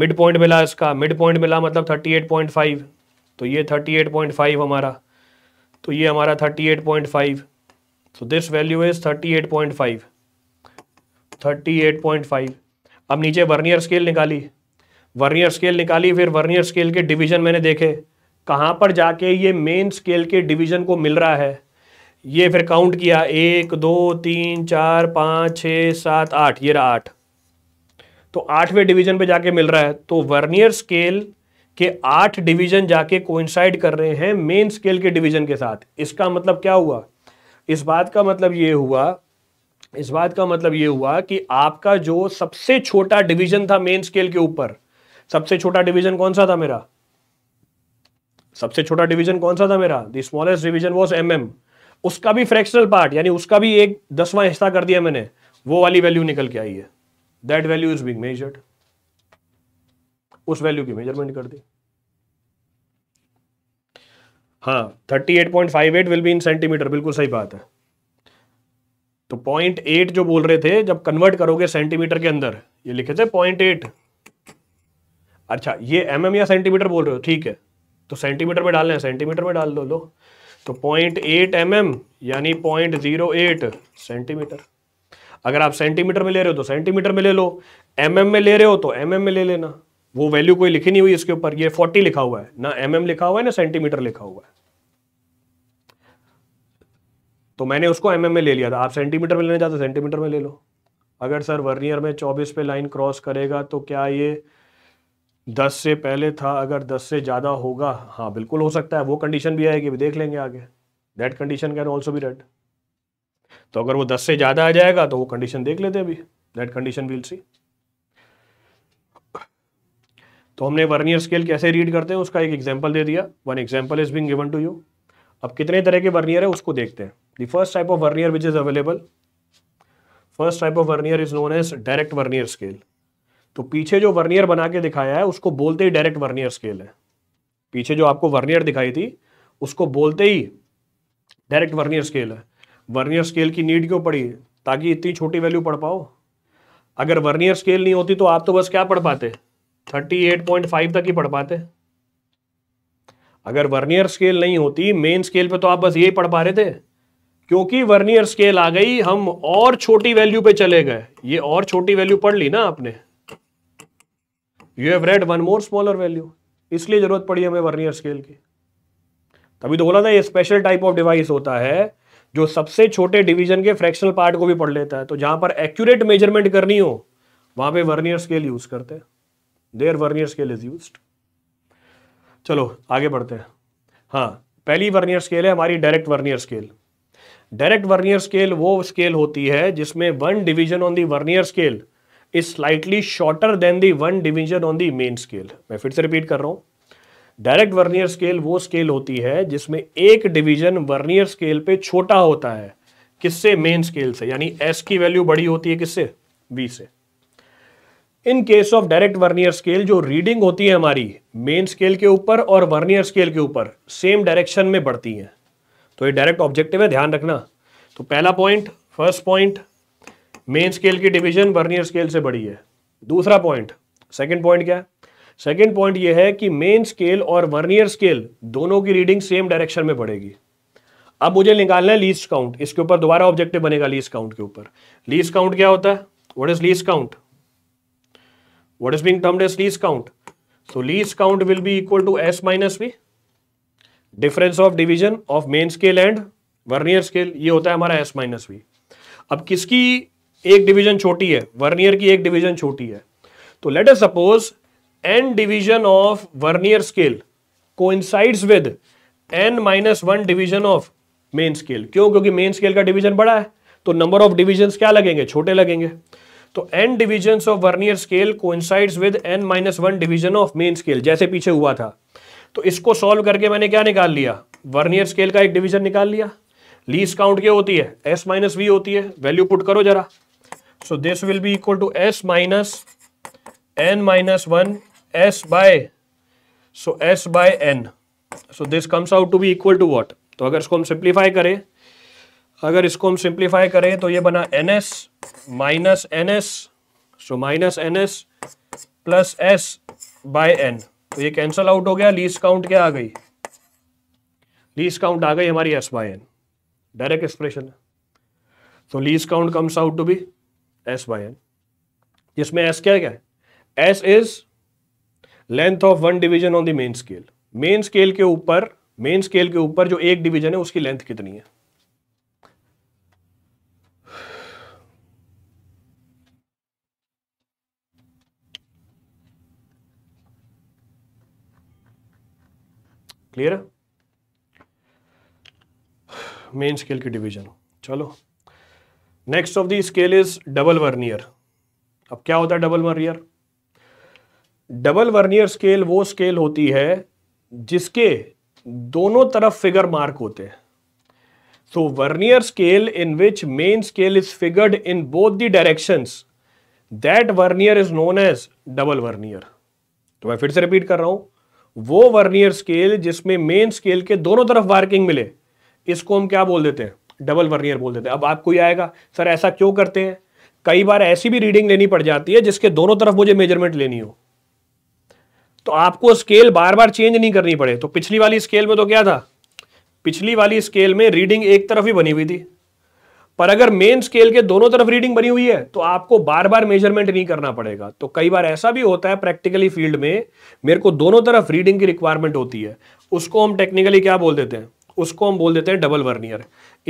मिड पॉइंट मिला इसका मिड पॉइंट मिला मतलब थर्टी एट पॉइंट फाइव तो ये थर्टी एट पॉइंट फाइव हमारा तो ये हमारा 38.5 सो दिस वैल्यू इज 38.5 38.5 अब नीचे वर्नियर स्केल निकाली वर्नियर स्केल निकाली फिर वर्नियर स्केल के डिवीजन मैंने देखे कहाँ पर जाके ये मेन स्केल के डिवीजन को मिल रहा है ये फिर काउंट किया एक दो तीन चार पाँच छः सात आठ ये रहा आठ तो आठवें डिवीजन पे जाके मिल रहा है तो वर्नियर स्केल कि आठ डिवीजन जाके कोइंसाइड कर रहे हैं मेन स्केल के डिवीजन के साथ इसका मतलब क्या हुआ इस बात का मतलब ये हुआ इस बात का मतलब ये हुआ कि आपका जो सबसे छोटा डिवीजन था मेन स्केल के ऊपर सबसे छोटा डिवीजन कौन सा था मेरा सबसे छोटा डिवीजन कौन सा था मेरा the smallest division was m m उसका भी फ्रैक्शनल पार्ट यानी उसका भी एक दसवां हिस्सा कर दिया मैंने वो वाली वैल्यू निकल के आई है that value is being measured उस वैल्यू की मेजरमेंट कर दी हाँ 38.58 विल बी इन सेंटीमीटर बिल्कुल सही बात है तो पॉइंट एट जो बोल रहे थे जब कन्वर्ट करोगे सेंटीमीटर के अंदर ये लिखे थे पॉइंट एट अच्छा ये एम mm या सेंटीमीटर बोल रहे हो ठीक है तो सेंटीमीटर में डालना है सेंटीमीटर में डाल दो लो तो पॉइंट एट एम यानी पॉइंट जीरो एट सेंटीमीटर अगर आप सेंटीमीटर में ले रहे हो तो सेंटीमीटर में ले लो एम mm में ले रहे हो तो एम mm में ले लेना वो वैल्यू कोई लिखी नहीं हुई इसके ऊपर ये 40 लिखा हुआ है ना एम mm लिखा हुआ है ना सेंटीमीटर लिखा हुआ है तो मैंने उसको एम mm में ले लिया था आप सेंटीमीटर में लेने जाते सेंटीमीटर में ले लो अगर सर वर्नियर में 24 पे लाइन क्रॉस करेगा तो क्या ये 10 से पहले था अगर 10 से ज़्यादा होगा हाँ बिल्कुल हो सकता है वो कंडीशन भी आएगी देख लेंगे आगे दैट कंडीशन कैन ऑल्सो भी रेड तो अगर वो 10 से ज़्यादा आ जाएगा तो वो कंडीशन देख लेते अभी दैट कंडीशन विल सी तो हमने वर्नियर स्केल कैसे रीड करते हैं उसका एक एग्जाम्पल दे दिया one example is being given to you अब कितने तरह के वर्नियर है उसको देखते हैं the first type of vernier which is available first type of vernier is known as direct vernier scale तो पीछे जो वर्नियर बना के दिखाया है उसको बोलते ही डायरेक्ट वर्नियर स्केल है पीछे जो आपको वर्नियर दिखाई थी उसको बोलते ही डायरेक्ट वर्नियर स्केल है वर्नियर स्केल की नीड क्यों पड़ी ताकि इतनी छोटी वैल्यू पढ़ पाओ अगर वर्नियर स्केल नहीं होती तो आप तो बस क्या पढ़ पाते थर्टी एट पॉइंट फाइव तक ही पढ़ पाते अगर वर्नियर स्केल नहीं होती मेन स्केल पे तो आप बस यही पढ़ पा रहे थे क्योंकि वर्नियर स्केल आ गई हम और छोटी वैल्यू पे चले गए ये और छोटी वैल्यू पढ़ ली ना आपने you have read one more smaller value इसलिए जरूरत पड़ी हमें वर्नियर स्केल की तभी तो बोला था ये स्पेशल टाइप ऑफ डिवाइस होता है जो सबसे छोटे डिवीजन के फ्रैक्शनल पार्ट को भी पढ़ लेता है तो जहां पर एक्यूरेट मेजरमेंट करनी हो वहां पे वर्नियर स्केल यूज करते हैं there vernier scale is use चलो आगे बढ़ते हैं हाँ पहली वर्नियर स्केल है हमारी direct vernier scale direct vernier scale वो स्केल होती है जिसमें one division on the vernier scale is slightly shorter than the one division on the main scale मैं फिर से रिपीट कर रहा हूं डायरेक्ट वर्नियर स्केल वो स्केल होती है जिसमें एक डिवीजन वर्नियर स्केल पे छोटा होता है किससे मेन स्केल से यानी एस की वैल्यू बड़ी होती है किससे बी से in case of direct vernier scale जो रीडिंग होती है हमारी मेन स्केल के ऊपर और वर्नियर स्केल के ऊपर सेम डायरेक्शन में बढ़ती हैं तो ये डायरेक्ट ऑब्जेक्टिव है ध्यान रखना तो पहला point first point main scale की डिवीजन वर्नियर स्केल से बड़ी है दूसरा पॉइंट सेकंड पॉइंट क्या है सेकेंड पॉइंट ये है कि मेन स्केल और वर्नियर स्केल दोनों की रीडिंग सेम डायरेक्शन में बढ़ेगी अब मुझे निकालना है लीस्ट काउंट इसके ऊपर दोबारा ऑब्जेक्टिव बनेगा लीस्ट काउंट के ऊपर लीस्ट काउंट क्या होता है what is least count what is being termed as lease count so lease count will be equal to s minus v difference of division of main scale and vernier scale ये होता है हमारा S minus we अब किसकी एक division छोटी है vernier की एक डिवीजन छोटी है तो let us suppose n division of vernier scale coincides with n minus one division of main scale क्यों क्योंकि मेन स्केल का डिवीजन बड़ा है तो नंबर ऑफ डिवीजन क्या लगेंगे छोटे लगेंगे तो n division of vernier scale coincides with n minus one division of main scale जैसे पीछे हुआ था तो इसको सॉल्व करके मैंने क्या निकाल लिया वर्नियर स्केल का एक डिवीजन निकाल लिया लीस काउंट क्या होती है एस माइनस वी होती है वैल्यू पुट करो जरा so this will be equal to s minus n minus one s by so s by n so this comes out to be equal to what तो अगर इसको हम simplify करें अगर इसको हम सिंप्लीफाई करें तो ये बना n s minus n s so minus n s plus s by n तो ये कैंसल आउट हो गया लीज काउंट क्या आ गई लीज काउंट आ गई हमारी s by n direct expression है तो least count comes out to be s by n जिसमें एस क्या क्या है s is length of one division on the main scale main scale के ऊपर मेन स्केल के ऊपर जो एक डिवीजन है उसकी लेंथ कितनी है क्लियर है मेन स्केल की डिवीजन चलो next of the scale is double vernier अब क्या होता है double vernier double vernier scale वो स्केल होती है जिसके दोनों तरफ फिगर मार्क होते हैं so vernier scale in which main scale is figured in both the directions that vernier is known as double vernier तो मैं फिर से रिपीट कर रहा हूं वो वर्नियर स्केल जिसमें मेन स्केल के दोनों तरफ मार्किंग मिले इसको हम क्या बोल देते हैं डबल वर्नियर बोल देते हैं अब आपको ही आएगा सर ऐसा क्यों करते हैं कई बार ऐसी भी रीडिंग लेनी पड़ जाती है जिसके दोनों तरफ मुझे मेजरमेंट लेनी हो तो आपको स्केल बार बार चेंज नहीं करनी पड़े तो पिछली वाली स्केल में तो क्या था पिछली वाली स्केल में रीडिंग एक तरफ ही बनी हुई थी पर अगर मेन स्केल के दोनों तरफ रीडिंग बनी हुई है तो आपको बार बार मेजरमेंट नहीं करना पड़ेगा तो कई बार ऐसा भी होता है प्रैक्टिकली फील्ड में मेरे को दोनों तरफ रीडिंग की रिक्वायरमेंट होती है उसको हम टेक्निकली क्या बोल देते हैं उसको हम बोल देते हैं डबल वर्नियर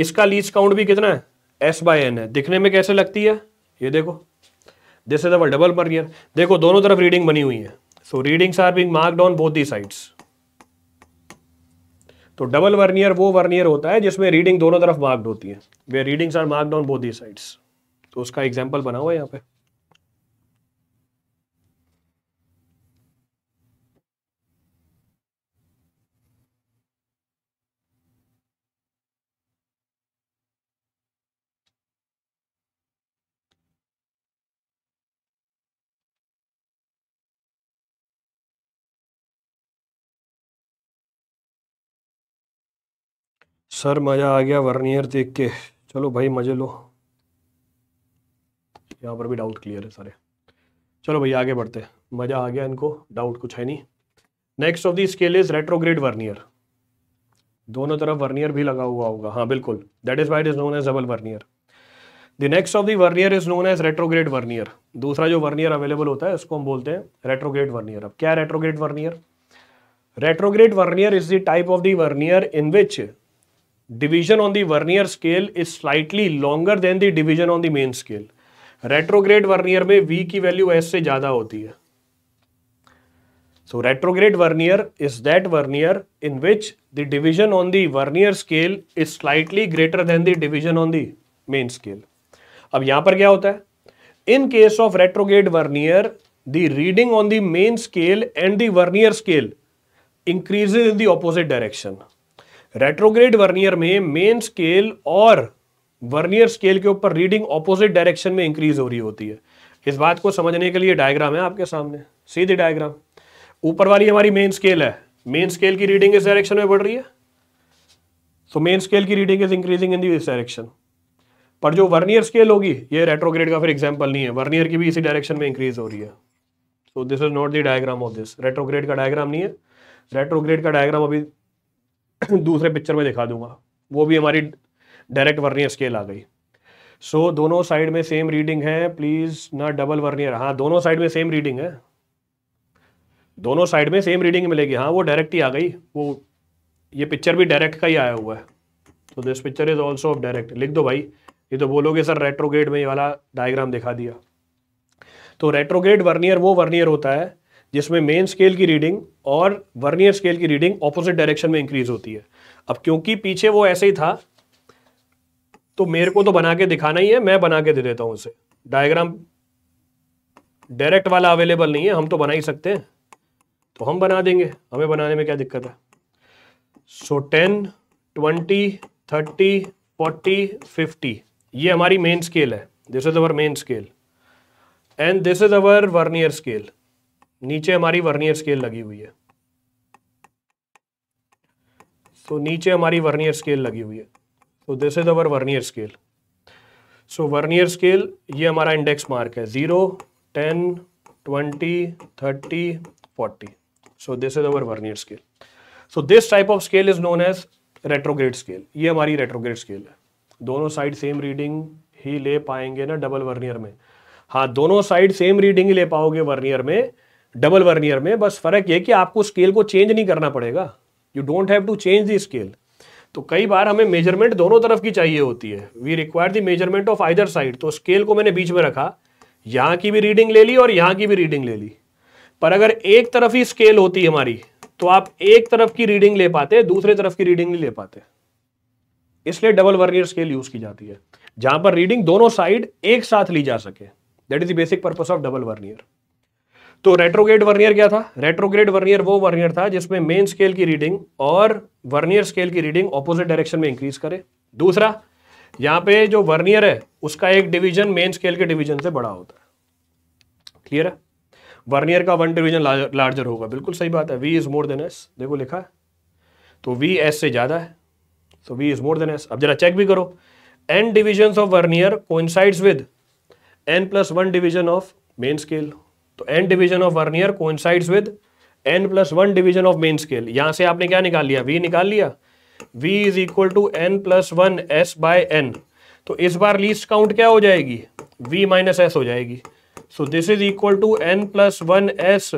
इसका लीज काउंट भी कितना है एस बाय एन है दिखने में कैसे लगती है ये देखो this is our double vernier देखो दोनों तरफ रीडिंग बनी हुई है so readings are being mark on both the sides तो डबल वर्नियर वो वर्नियर होता है जिसमें रीडिंग दोनों तरफ मार्क्ड होती है वे readings are marked on both the sides तो उसका एग्जाम्पल बना हुआ है यहाँ पे सर मज़ा आ गया वर्नियर देख के चलो भाई मज़े लो यहाँ पर भी डाउट क्लियर है सारे चलो भाई आगे बढ़ते मज़ा आ गया इनको डाउट कुछ है नहीं next of the scale is retrograde vernier दोनों तरफ वर्नियर भी लगा हुआ होगा हाँ बिल्कुल that is what is known as double vernier the next of the vernier is known as retrograde vernier दूसरा जो वर्नियर अवेलेबल होता है उसको हम बोलते हैं रेट्रोग्रेड वर्नियर अब क्या retrograde vernier retrograde vernier is the type of the vernier in which division on the vernier scale is slightly longer than the division on the main scale retrograde vernier में V की value S से ज्यादा होती है so retrograde vernier is that vernier in which the division on the vernier scale is slightly greater than the division on the main scale अब यहां पर क्या होता है in case of retrograde vernier the reading on the main scale and the vernier scale increases in the opposite direction retrograde vernier में main scale और vernier scale के ऊपर रीडिंग ऑपोजिट डायरेक्शन में इंक्रीज हो रही होती है इस बात को समझने के लिए डायग्राम है आपके सामने सीधे डायग्राम ऊपर वाली हमारी मेन स्केल है मेन स्केल की रीडिंग इस डायरेक्शन में बढ़ रही है सो मेन स्केल की reading is increasing in this direction पर जो वर्नियर स्केल होगी ये रेट्रोग्रेड का फिर एग्जाम्पल नहीं है वर्नियर की भी इसी डायरेक्शन में इंक्रीज हो रही है so this is not the diagram of this retrograde का डायग्राम नहीं है रेट्रोग्रेड का डायग्राम अभी दूसरे पिक्चर में दिखा दूंगा वो भी हमारी डायरेक्ट वर्नियर स्केल आ गई सो so, दोनों साइड में सेम रीडिंग है प्लीज़ ना डबल वर्नियर हाँ दोनों साइड में सेम रीडिंग है दोनों साइड में सेम रीडिंग मिलेगी हाँ वो डायरेक्ट ही आ गई वो ये पिक्चर भी डायरेक्ट का ही आया हुआ है तो this picture is also of direct लिख दो भाई ये तो बोलोगे सर रेट्रोगेड में ये वाला डायग्राम दिखा दिया तो रेट्रोगेड वर्नियर वो वर्नियर होता है जिसमें मेन स्केल की रीडिंग और वर्नियर स्केल की रीडिंग ऑपोजिट डायरेक्शन में इंक्रीज होती है अब क्योंकि पीछे वो ऐसे ही था तो मेरे को तो बना के दिखाना ही है मैं बना के दे देता हूं उसे डायग्राम डायरेक्ट वाला अवेलेबल नहीं है हम तो बना ही सकते हैं तो हम बना देंगे हमें बनाने में क्या दिक्कत है so ten twenty thirty forty fifty ये हमारी मेन स्केल है this is our main scale and this is our vernier scale नीचे हमारी वर्नियर स्केल लगी हुई है सो so, नीचे हमारी वर्नियर स्केल लगी हुई है so this is our vernier scale so vernier scale ये हमारा इंडेक्स मार्क है zero ten twenty thirty forty so this is our vernier scale so this type of scale is known as retrograde scale ये हमारी retrograde scale है दोनों side same reading ही ले पाएंगे ना डबल वर्नियर में हाँ दोनों साइड सेम रीडिंग ही ले पाओगे वर्नियर में डबल वर्नियर में बस फर्क यह कि आपको स्केल को चेंज नहीं करना पड़ेगा you don't have to change the scale तो कई बार हमें मेजरमेंट दोनों तरफ की चाहिए होती है we require the measurement of either side तो स्केल को मैंने बीच में रखा यहाँ की भी रीडिंग ले ली और यहाँ की भी रीडिंग ले ली पर अगर एक तरफ ही स्केल होती हमारी तो आप एक तरफ की रीडिंग ले पाते दूसरे तरफ की रीडिंग नहीं ले पाते इसलिए डबल वर्नियर स्केल यूज की जाती है जहां पर रीडिंग दोनों साइड एक साथ ली जा सके that is the basic purpose of double vernier तो रेट्रोग्रेड वर्नियर क्या था रेट्रोग्रेड वर्नियर वो वर्नियर था जिसमें मेन स्केल की रीडिंग और वर्नियर स्केल की रीडिंग ऑपोजिट डायरेक्शन में इंक्रीज करे दूसरा यहां पे जो वर्नियर है उसका एक डिवीजन मेन स्केल के डिवीजन से बड़ा होता है क्लियर है वर्नियर का वन डिवीजन लार्जर होगा बिल्कुल सही बात है v is more than s देखो लिखा है तो वी एस से ज़्यादा है तो v is more than s अब जरा चेक भी करो n division of vernier coincides with n plus one division of main scale तो n division of vernier coincides with n plus one division of main scale यहां से आपने क्या निकाल लिया वी निकाल लिया v is equal to n plus one s by n तो इस बार लीस्ट काउंट क्या हो जाएगी वी माइनस एस हो जाएगी so this is equal to n plus one s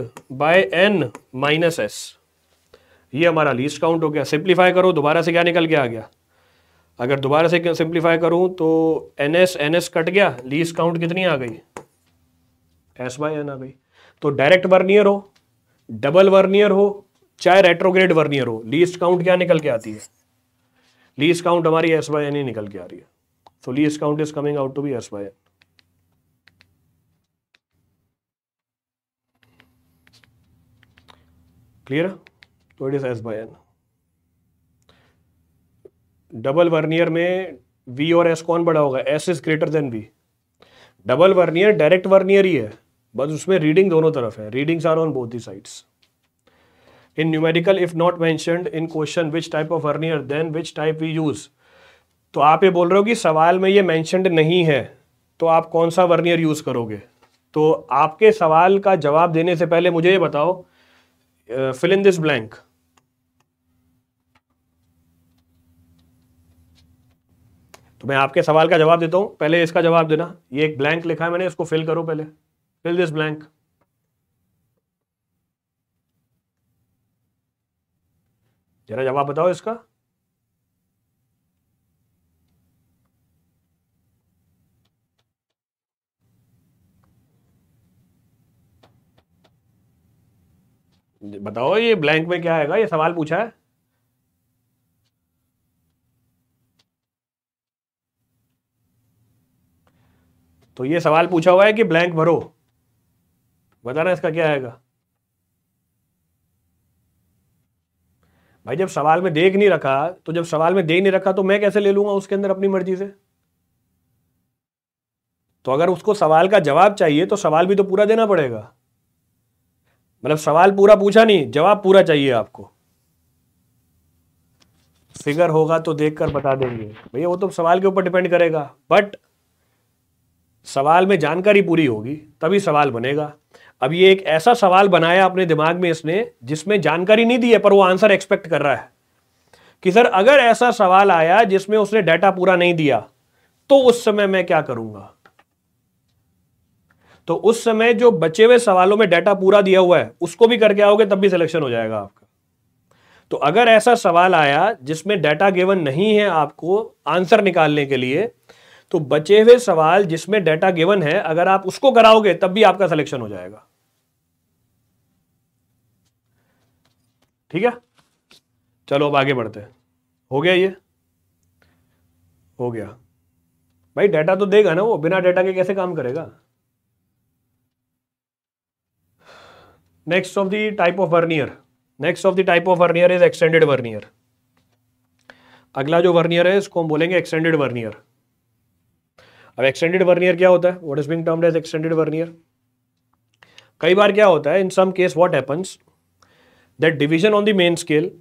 by n minus s ये हमारा लीस्ट काउंट हो गया सिंप्लीफाई करो दोबारा से क्या निकल के आ गया अगर दोबारा से सिंप्लीफाई करूं तो n s n s cut गया लीस्ट काउंट कितनी आ गई एस वाई एन आ गई तो डायरेक्ट वर्नियर हो डबल वर्नियर हो चाहे रेट्रोग्रेड वर्नियर हो लीस्ट काउंट क्या निकल के आती है लीस्ट काउंट हमारी एस वाई एन ही निकल के आ रही है तो least count is coming out to be s by n clear तो it is s by n double vernier में वी और एस कौन बड़ा होगा s is greater than v double vernier direct vernier ही है बस उसमें रीडिंग दोनों तरफ है readings are on both the sides in numerical if not mentioned in question which type of vernier then which type we use तो आप ये बोल रहे हो कि सवाल में ये मैंशनड नहीं है तो आप कौन सा वर्नियर यूज़ करोगे तो आपके सवाल का जवाब देने से पहले मुझे ये बताओ फिल इन दिस ब्लैंक तो मैं आपके सवाल का जवाब देता हूं पहले इसका जवाब देना ये एक ब्लैंक लिखा है मैंने इसको फिल करो पहले फिल दिस ब्लैंक जरा जवाब बताओ इसका बताओ ये ब्लैंक में क्या आएगा ये सवाल पूछा है तो ये सवाल पूछा हुआ है कि ब्लैंक भरो बताना इसका क्या आएगा भाई जब सवाल में देख नहीं रखा तो जब सवाल में देख नहीं रखा तो मैं कैसे ले लूंगा उसके अंदर अपनी मर्जी से तो अगर उसको सवाल का जवाब चाहिए तो सवाल भी तो पूरा देना पड़ेगा मतलब सवाल पूरा पूछा नहीं जवाब पूरा चाहिए आपको फिगर होगा तो देखकर बता देंगे भैया वो तो सवाल के ऊपर डिपेंड करेगा बट सवाल में जानकारी पूरी होगी तभी सवाल बनेगा अब ये एक ऐसा सवाल बनाया अपने दिमाग में इसने जिसमें जानकारी नहीं दी है पर वो आंसर एक्सपेक्ट कर रहा है कि सर अगर ऐसा सवाल आया जिसमें उसने डाटा पूरा नहीं दिया तो उस समय मैं क्या करूंगा तो उस समय जो बचे हुए सवालों में डाटा पूरा दिया हुआ है उसको भी करके आओगे तब भी सिलेक्शन हो जाएगा आपका तो अगर ऐसा सवाल आया जिसमें डाटा गिवन नहीं है आपको आंसर निकालने के लिए तो बचे हुए सवाल जिसमें डेटा गिवन है अगर आप उसको कराओगे तब भी आपका सिलेक्शन हो जाएगा ठीक है चलो अब आगे बढ़ते हैं हो गया ये हो गया भाई डाटा तो देगा ना वो बिना डाटा के कैसे काम करेगा next of the type of vernier next of the type of vernier is extended vernier अगला जो वर्नियर है इसको हम बोलेंगे एक्सटेंडेड वर्नियर अब एक्सटेंडेड वर्नियर क्या होता है what is being termed as extended vernier कई बार क्या होता है in some case what happens that division on the main scale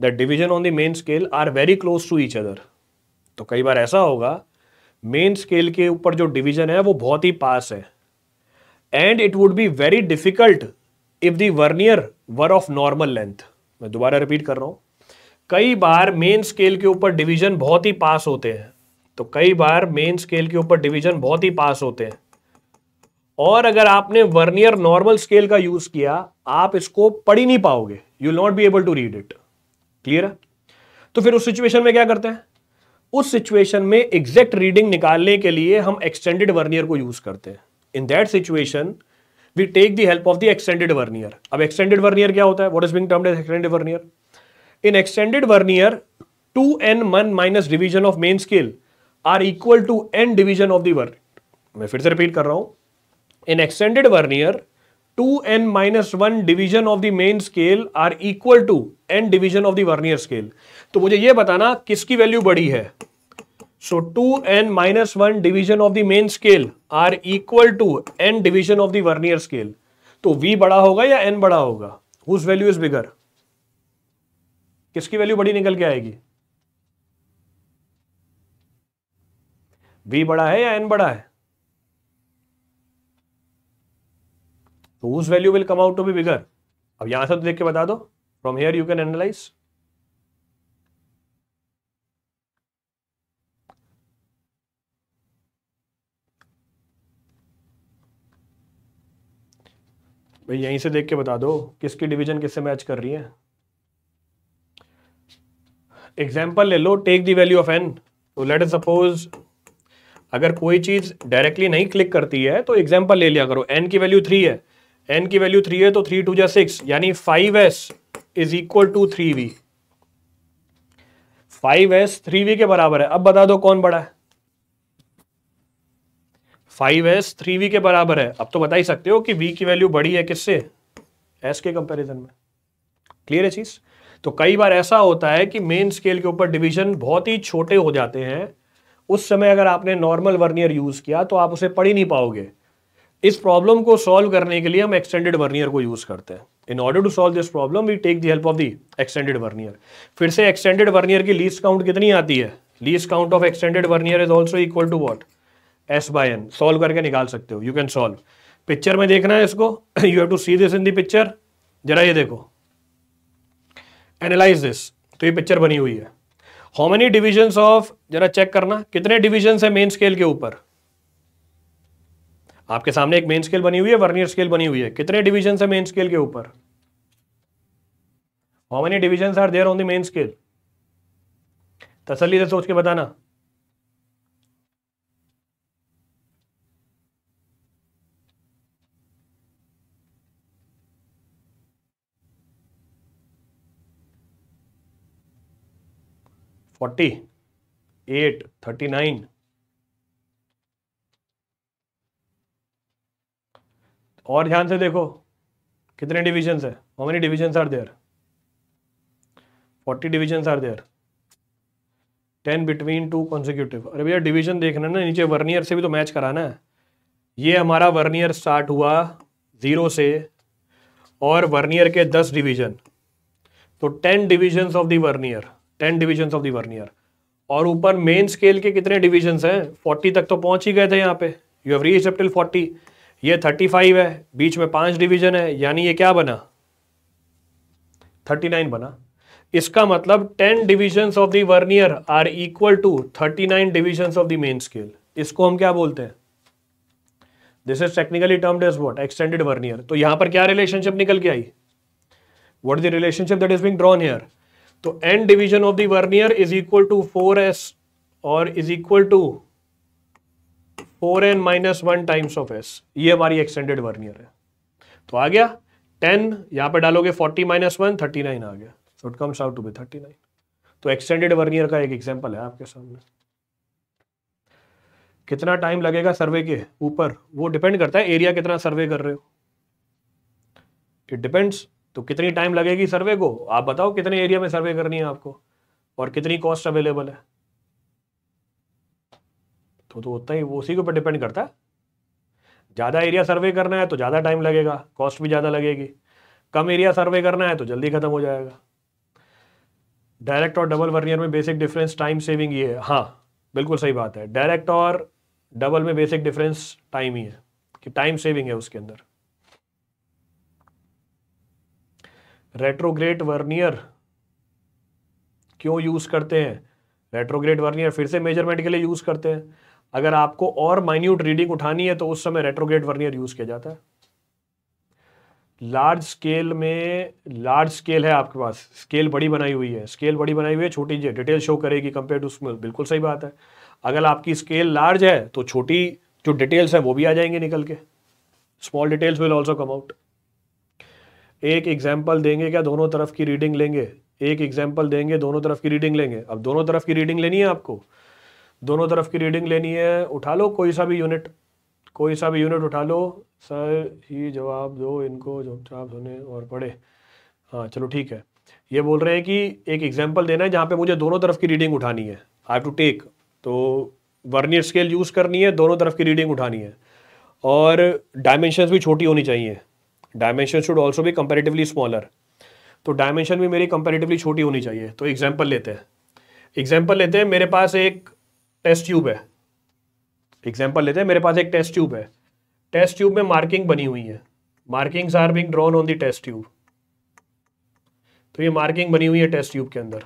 that division on the main scale are very close to each other तो कई बार ऐसा होगा मेन स्केल के ऊपर जो डिवीजन है वो बहुत ही पास है and it would be very difficult if the vernier were of normal length मैं दोबारा रिपीट कर रहा हूँ कई बार मेन स्केल के ऊपर डिवीजन बहुत ही पास होते हैं तो कई बार मेन स्केल के ऊपर डिवीजन बहुत ही पास होते हैं और अगर आपने वर्नियर नॉर्मल स्केल का यूज किया आप इसको पढ़ ही नहीं पाओगे you not be able to read it clear है तो फिर उस सिचुएशन में क्या करते हैं उस सिचुएशन में एग्जैक्ट रीडिंग निकालने के लिए हम एक्सटेंडेड वर्नियर को यूज करते हैं in that situation we take the help of the extended vernier अब एक्सटेंडेड वर्नियर क्या होता है what is being term extended vernier in extended vernier two n मन minus division of main scale are equal to n division of the मैं फिर से repeat कर रहा हूं in extended vernier two n minus one division of the main scale are equal to n division of vernier scale तो मुझे यह बताना किसकी वैल्यू बड़ी है so two n minus one division of the main scale are equal to n division of vernier scale तो v बड़ा होगा या n बड़ा होगा हुज वैल्यू इज बिगर किसकी वैल्यू बड़ी निकल के आएगी v बड़ा है या एन बड़ा है तो उस value will come out to be bigger अब यहां से तो देख के बता दो from here you can analyse भाई यहीं से देख के बता दो किसकी डिवीजन किससे मैच कर रही है एग्जाम्पल ले लो take the value of n तो लेट सपोज अगर कोई चीज़ डायरेक्टली नहीं क्लिक करती है तो एग्जाम्पल ले लिया करो एन की वैल्यू थ्री है एन की वैल्यू थ्री है तो थ्री टू या सिक्स यानी five s is equal to three v five s three v के बराबर है अब बता दो कौन बड़ा है फाइव एस थ्री वी के बराबर है अब तो बता ही सकते हो कि वी की वैल्यू बड़ी है किससे एस के कंपैरिजन में क्लियर है चीज़ तो कई बार ऐसा होता है कि मेन स्केल के ऊपर डिवीजन बहुत ही छोटे हो जाते हैं उस समय अगर आपने नॉर्मल वर्नियर यूज़ किया तो आप उसे पढ़ ही नहीं पाओगे इस प्रॉब्लम को सॉल्व करने के लिए हम एक्सटेंडेड वर्नियर को यूज़ करते हैं in order to solve this problem we take the help of the extended vernier फिर से एक्सटेंडेड वर्नियर की लीज काउंट कितनी आती है least count of extended vernier is also equal to what s by n solve करके निकाल सकते हो यू कैन सॉल्व पिक्चर में देखना है इसको you have to see this in the picture जरा ये देखो एनालाइज दिस तो ये पिक्चर बनी हुई है हाउ मेनी डिविजन ऑफ जरा चेक करना कितने डिविजन है मेन स्केल के ऊपर आपके सामने एक मेन स्केल बनी हुई है वर्नियर स्केल बनी हुई है कितने डिविजन है मेन स्केल के ऊपर how many division are there on the main scale तसली से सोच के बताना फोर्टी एट थर्टी नाइन और ध्यान से देखो कितने डिविजन्स है how many divisions are there forty divisions are there ten between two consecutive अरे भैया डिविजन देखना ना नीचे वर्नियर से भी तो मैच कराना है ये हमारा वर्नियर स्टार्ट हुआ ज़ीरो से और वर्नियर के दस डिवीजन तो ten divisions of the vernier ten division of vernier और ऊपर मेन स्केल के कितने डिविजन हैं फोर्टी तक तो पहुंच ही गए थे यहाँ पे you have reach up till forty ये थर्टी फाइव है बीच में पांच डिवीजन है यानी ये क्या बना थर्टी नाइन बना इसका मतलब ten division of vernier are equal to thirty nine division of the main scale इसको हम क्या बोलते हैं this is technically term as what extended vernier तो यहां पर क्या रिलेशनशिप निकल के I what the relationship that is being drawn here तो n division of vernier vernier is equal to four s और is equal to four n minus one times of s ये हमारी एक्सटेंडेड वर्नियर है तो आ गया ten यहां पे डालोगे forty minus one thirty nine आ गया so it comes out to be thirty nine तो एक्सटेंडेड वर्नियर का एक एग्जाम्पल है आपके सामने कितना टाइम लगेगा सर्वे के ऊपर वो डिपेंड करता है एरिया कितना सर्वे कर रहे हो इट डिपेंड्स तो कितनी टाइम लगेगी सर्वे को आप बताओ कितने एरिया में सर्वे करनी है आपको और कितनी कॉस्ट अवेलेबल है तो तो उतना ही वो उसी के ऊपर डिपेंड करता है ज़्यादा एरिया सर्वे करना है तो ज़्यादा टाइम लगेगा कॉस्ट भी ज़्यादा लगेगी कम एरिया सर्वे करना है तो जल्दी ख़त्म हो जाएगा डायरेक्ट और डबल वर्नियर में बेसिक डिफरेंस टाइम सेविंग ये है हाँ बिल्कुल सही बात है डायरेक्ट और डबल में बेसिक डिफरेंस टाइम ही है कि टाइम सेविंग है उसके अंदर रेट्रोग्रेट वर्नियर क्यों यूज़ करते हैं रेट्रोग्रेट वर्नियर फिर से मेजरमेंट के लिए यूज़ करते हैं अगर आपको और माइन्यूट रीडिंग उठानी है तो उस समय रेट्रोग्रेट वर्नियर यूज़ किया जाता है लार्ज स्केल में लार्ज स्केल है आपके पास स्केल बड़ी बनाई हुई है स्केल बड़ी बनाई हुई है छोटी जी डिटेल शो करेगी कंपेयर टू उसमें बिल्कुल सही बात है अगर आपकी स्केल लार्ज है तो छोटी जो डिटेल्स हैं वो भी आ जाएंगे निकल के small details will also come out एक एग्जाम्पल देंगे क्या दोनों तरफ की रीडिंग लेंगे एक एग्जाम्पल देंगे दोनों तरफ की रीडिंग लेंगे अब दोनों तरफ की रीडिंग लेनी है आपको दोनों तरफ की रीडिंग लेनी है उठा लो कोई सा भी यूनिट कोई सा भी यूनिट उठा लो सर ही जवाब दो इनको चुपचाप सुने और पढ़े हाँ चलो ठीक है ये बोल रहे हैं कि एक एग्जाम्पल देना है जहाँ पे मुझे दोनों तरफ की रीडिंग उठानी है आई टू टेक तो वर्नियर स्केल यूज़ करनी है दोनों तरफ की रीडिंग उठानी है और डायमेंशन भी छोटी होनी चाहिए डायमेंशन शुड ऑल्सो भी कंपेरेटिवली स्मॉलर तो डायमेंशन भी मेरी कंपेरेटिवली छोटी होनी चाहिए तो एग्जाम्पल लेते हैं एग्जाम्पल लेते हैं मेरे पास एक टेस्ट ट्यूब है एग्जाम्पल लेते हैं मेरे पास एक टेस्ट ट्यूब है टेस्ट ट्यूब में मार्किंग बनी हुई है markings are being drawn on the test tube तो ये मार्किंग बनी हुई है टेस्ट ट्यूब के अंदर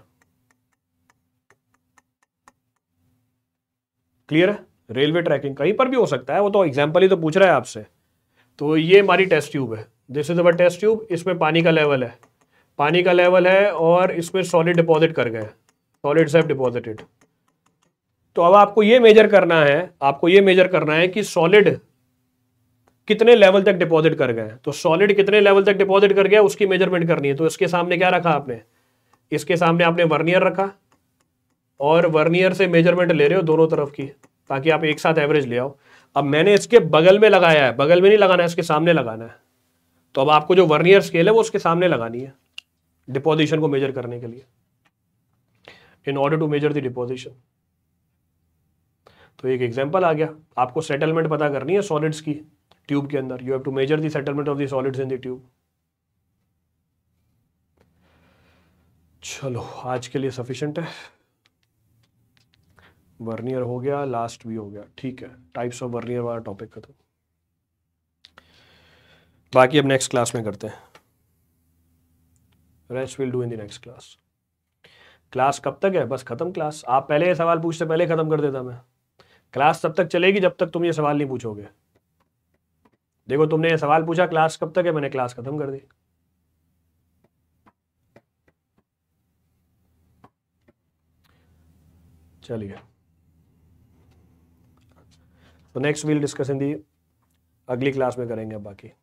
क्लियर है रेलवे ट्रैकिंग कहीं पर भी हो सकता है वो तो एग्जाम्पल ही तो पूछ रहा है आपसे तो ये हमारी टेस्ट ट्यूब है this is our test tube इसमें पानी का लेवल है पानी का लेवल है और इसमें सॉलिड डिपॉजिट कर गए सॉलिड सेफ डिपॉजिटेड तो अब आपको ये मेजर करना है आपको ये मेजर करना है कि सॉलिड कितने लेवल तक डिपॉजिट कर गए तो सॉलिड कितने लेवल तक डिपॉजिट कर गया उसकी मेजरमेंट करनी है तो इसके सामने क्या रखा आपने इसके सामने आपने वर्नियर रखा और वर्नियर से मेजरमेंट ले रहे हो दोनों तरफ की ताकि आप एक साथ एवरेज ले आओ अब मैंने इसके बगल में लगाया है बगल में नहीं लगाना है इसके सामने लगाना है तो अब आपको जो वर्नियर स्केल है वो उसके सामने लगानी है डिपोजिशन को मेजर करने के लिए in order to measure the deposition तो एक एग्जाम्पल आ गया आपको सेटलमेंट पता करनी है सॉलिड्स की ट्यूब के अंदर you have to measure the settlement of the solids in the tube चलो आज के लिए सफिशेंट है वर्नियर हो गया लास्ट भी हो गया ठीक है टाइप्स ऑफ वर्नियर वाला टॉपिक का था बाकी अब नेक्स्ट क्लास में करते हैं rest will do in the next class class कब तक है बस खत्म क्लास आप पहले ये सवाल पूछते पहले खत्म कर देता मैं क्लास तब तक चलेगी जब तक तुम ये सवाल नहीं पूछोगे देखो तुमने ये सवाल पूछा क्लास कब तक है मैंने क्लास खत्म कर दी चलिए तो नेक्स्ट वील डिस्कशन दी अगली क्लास में करेंगे बाकी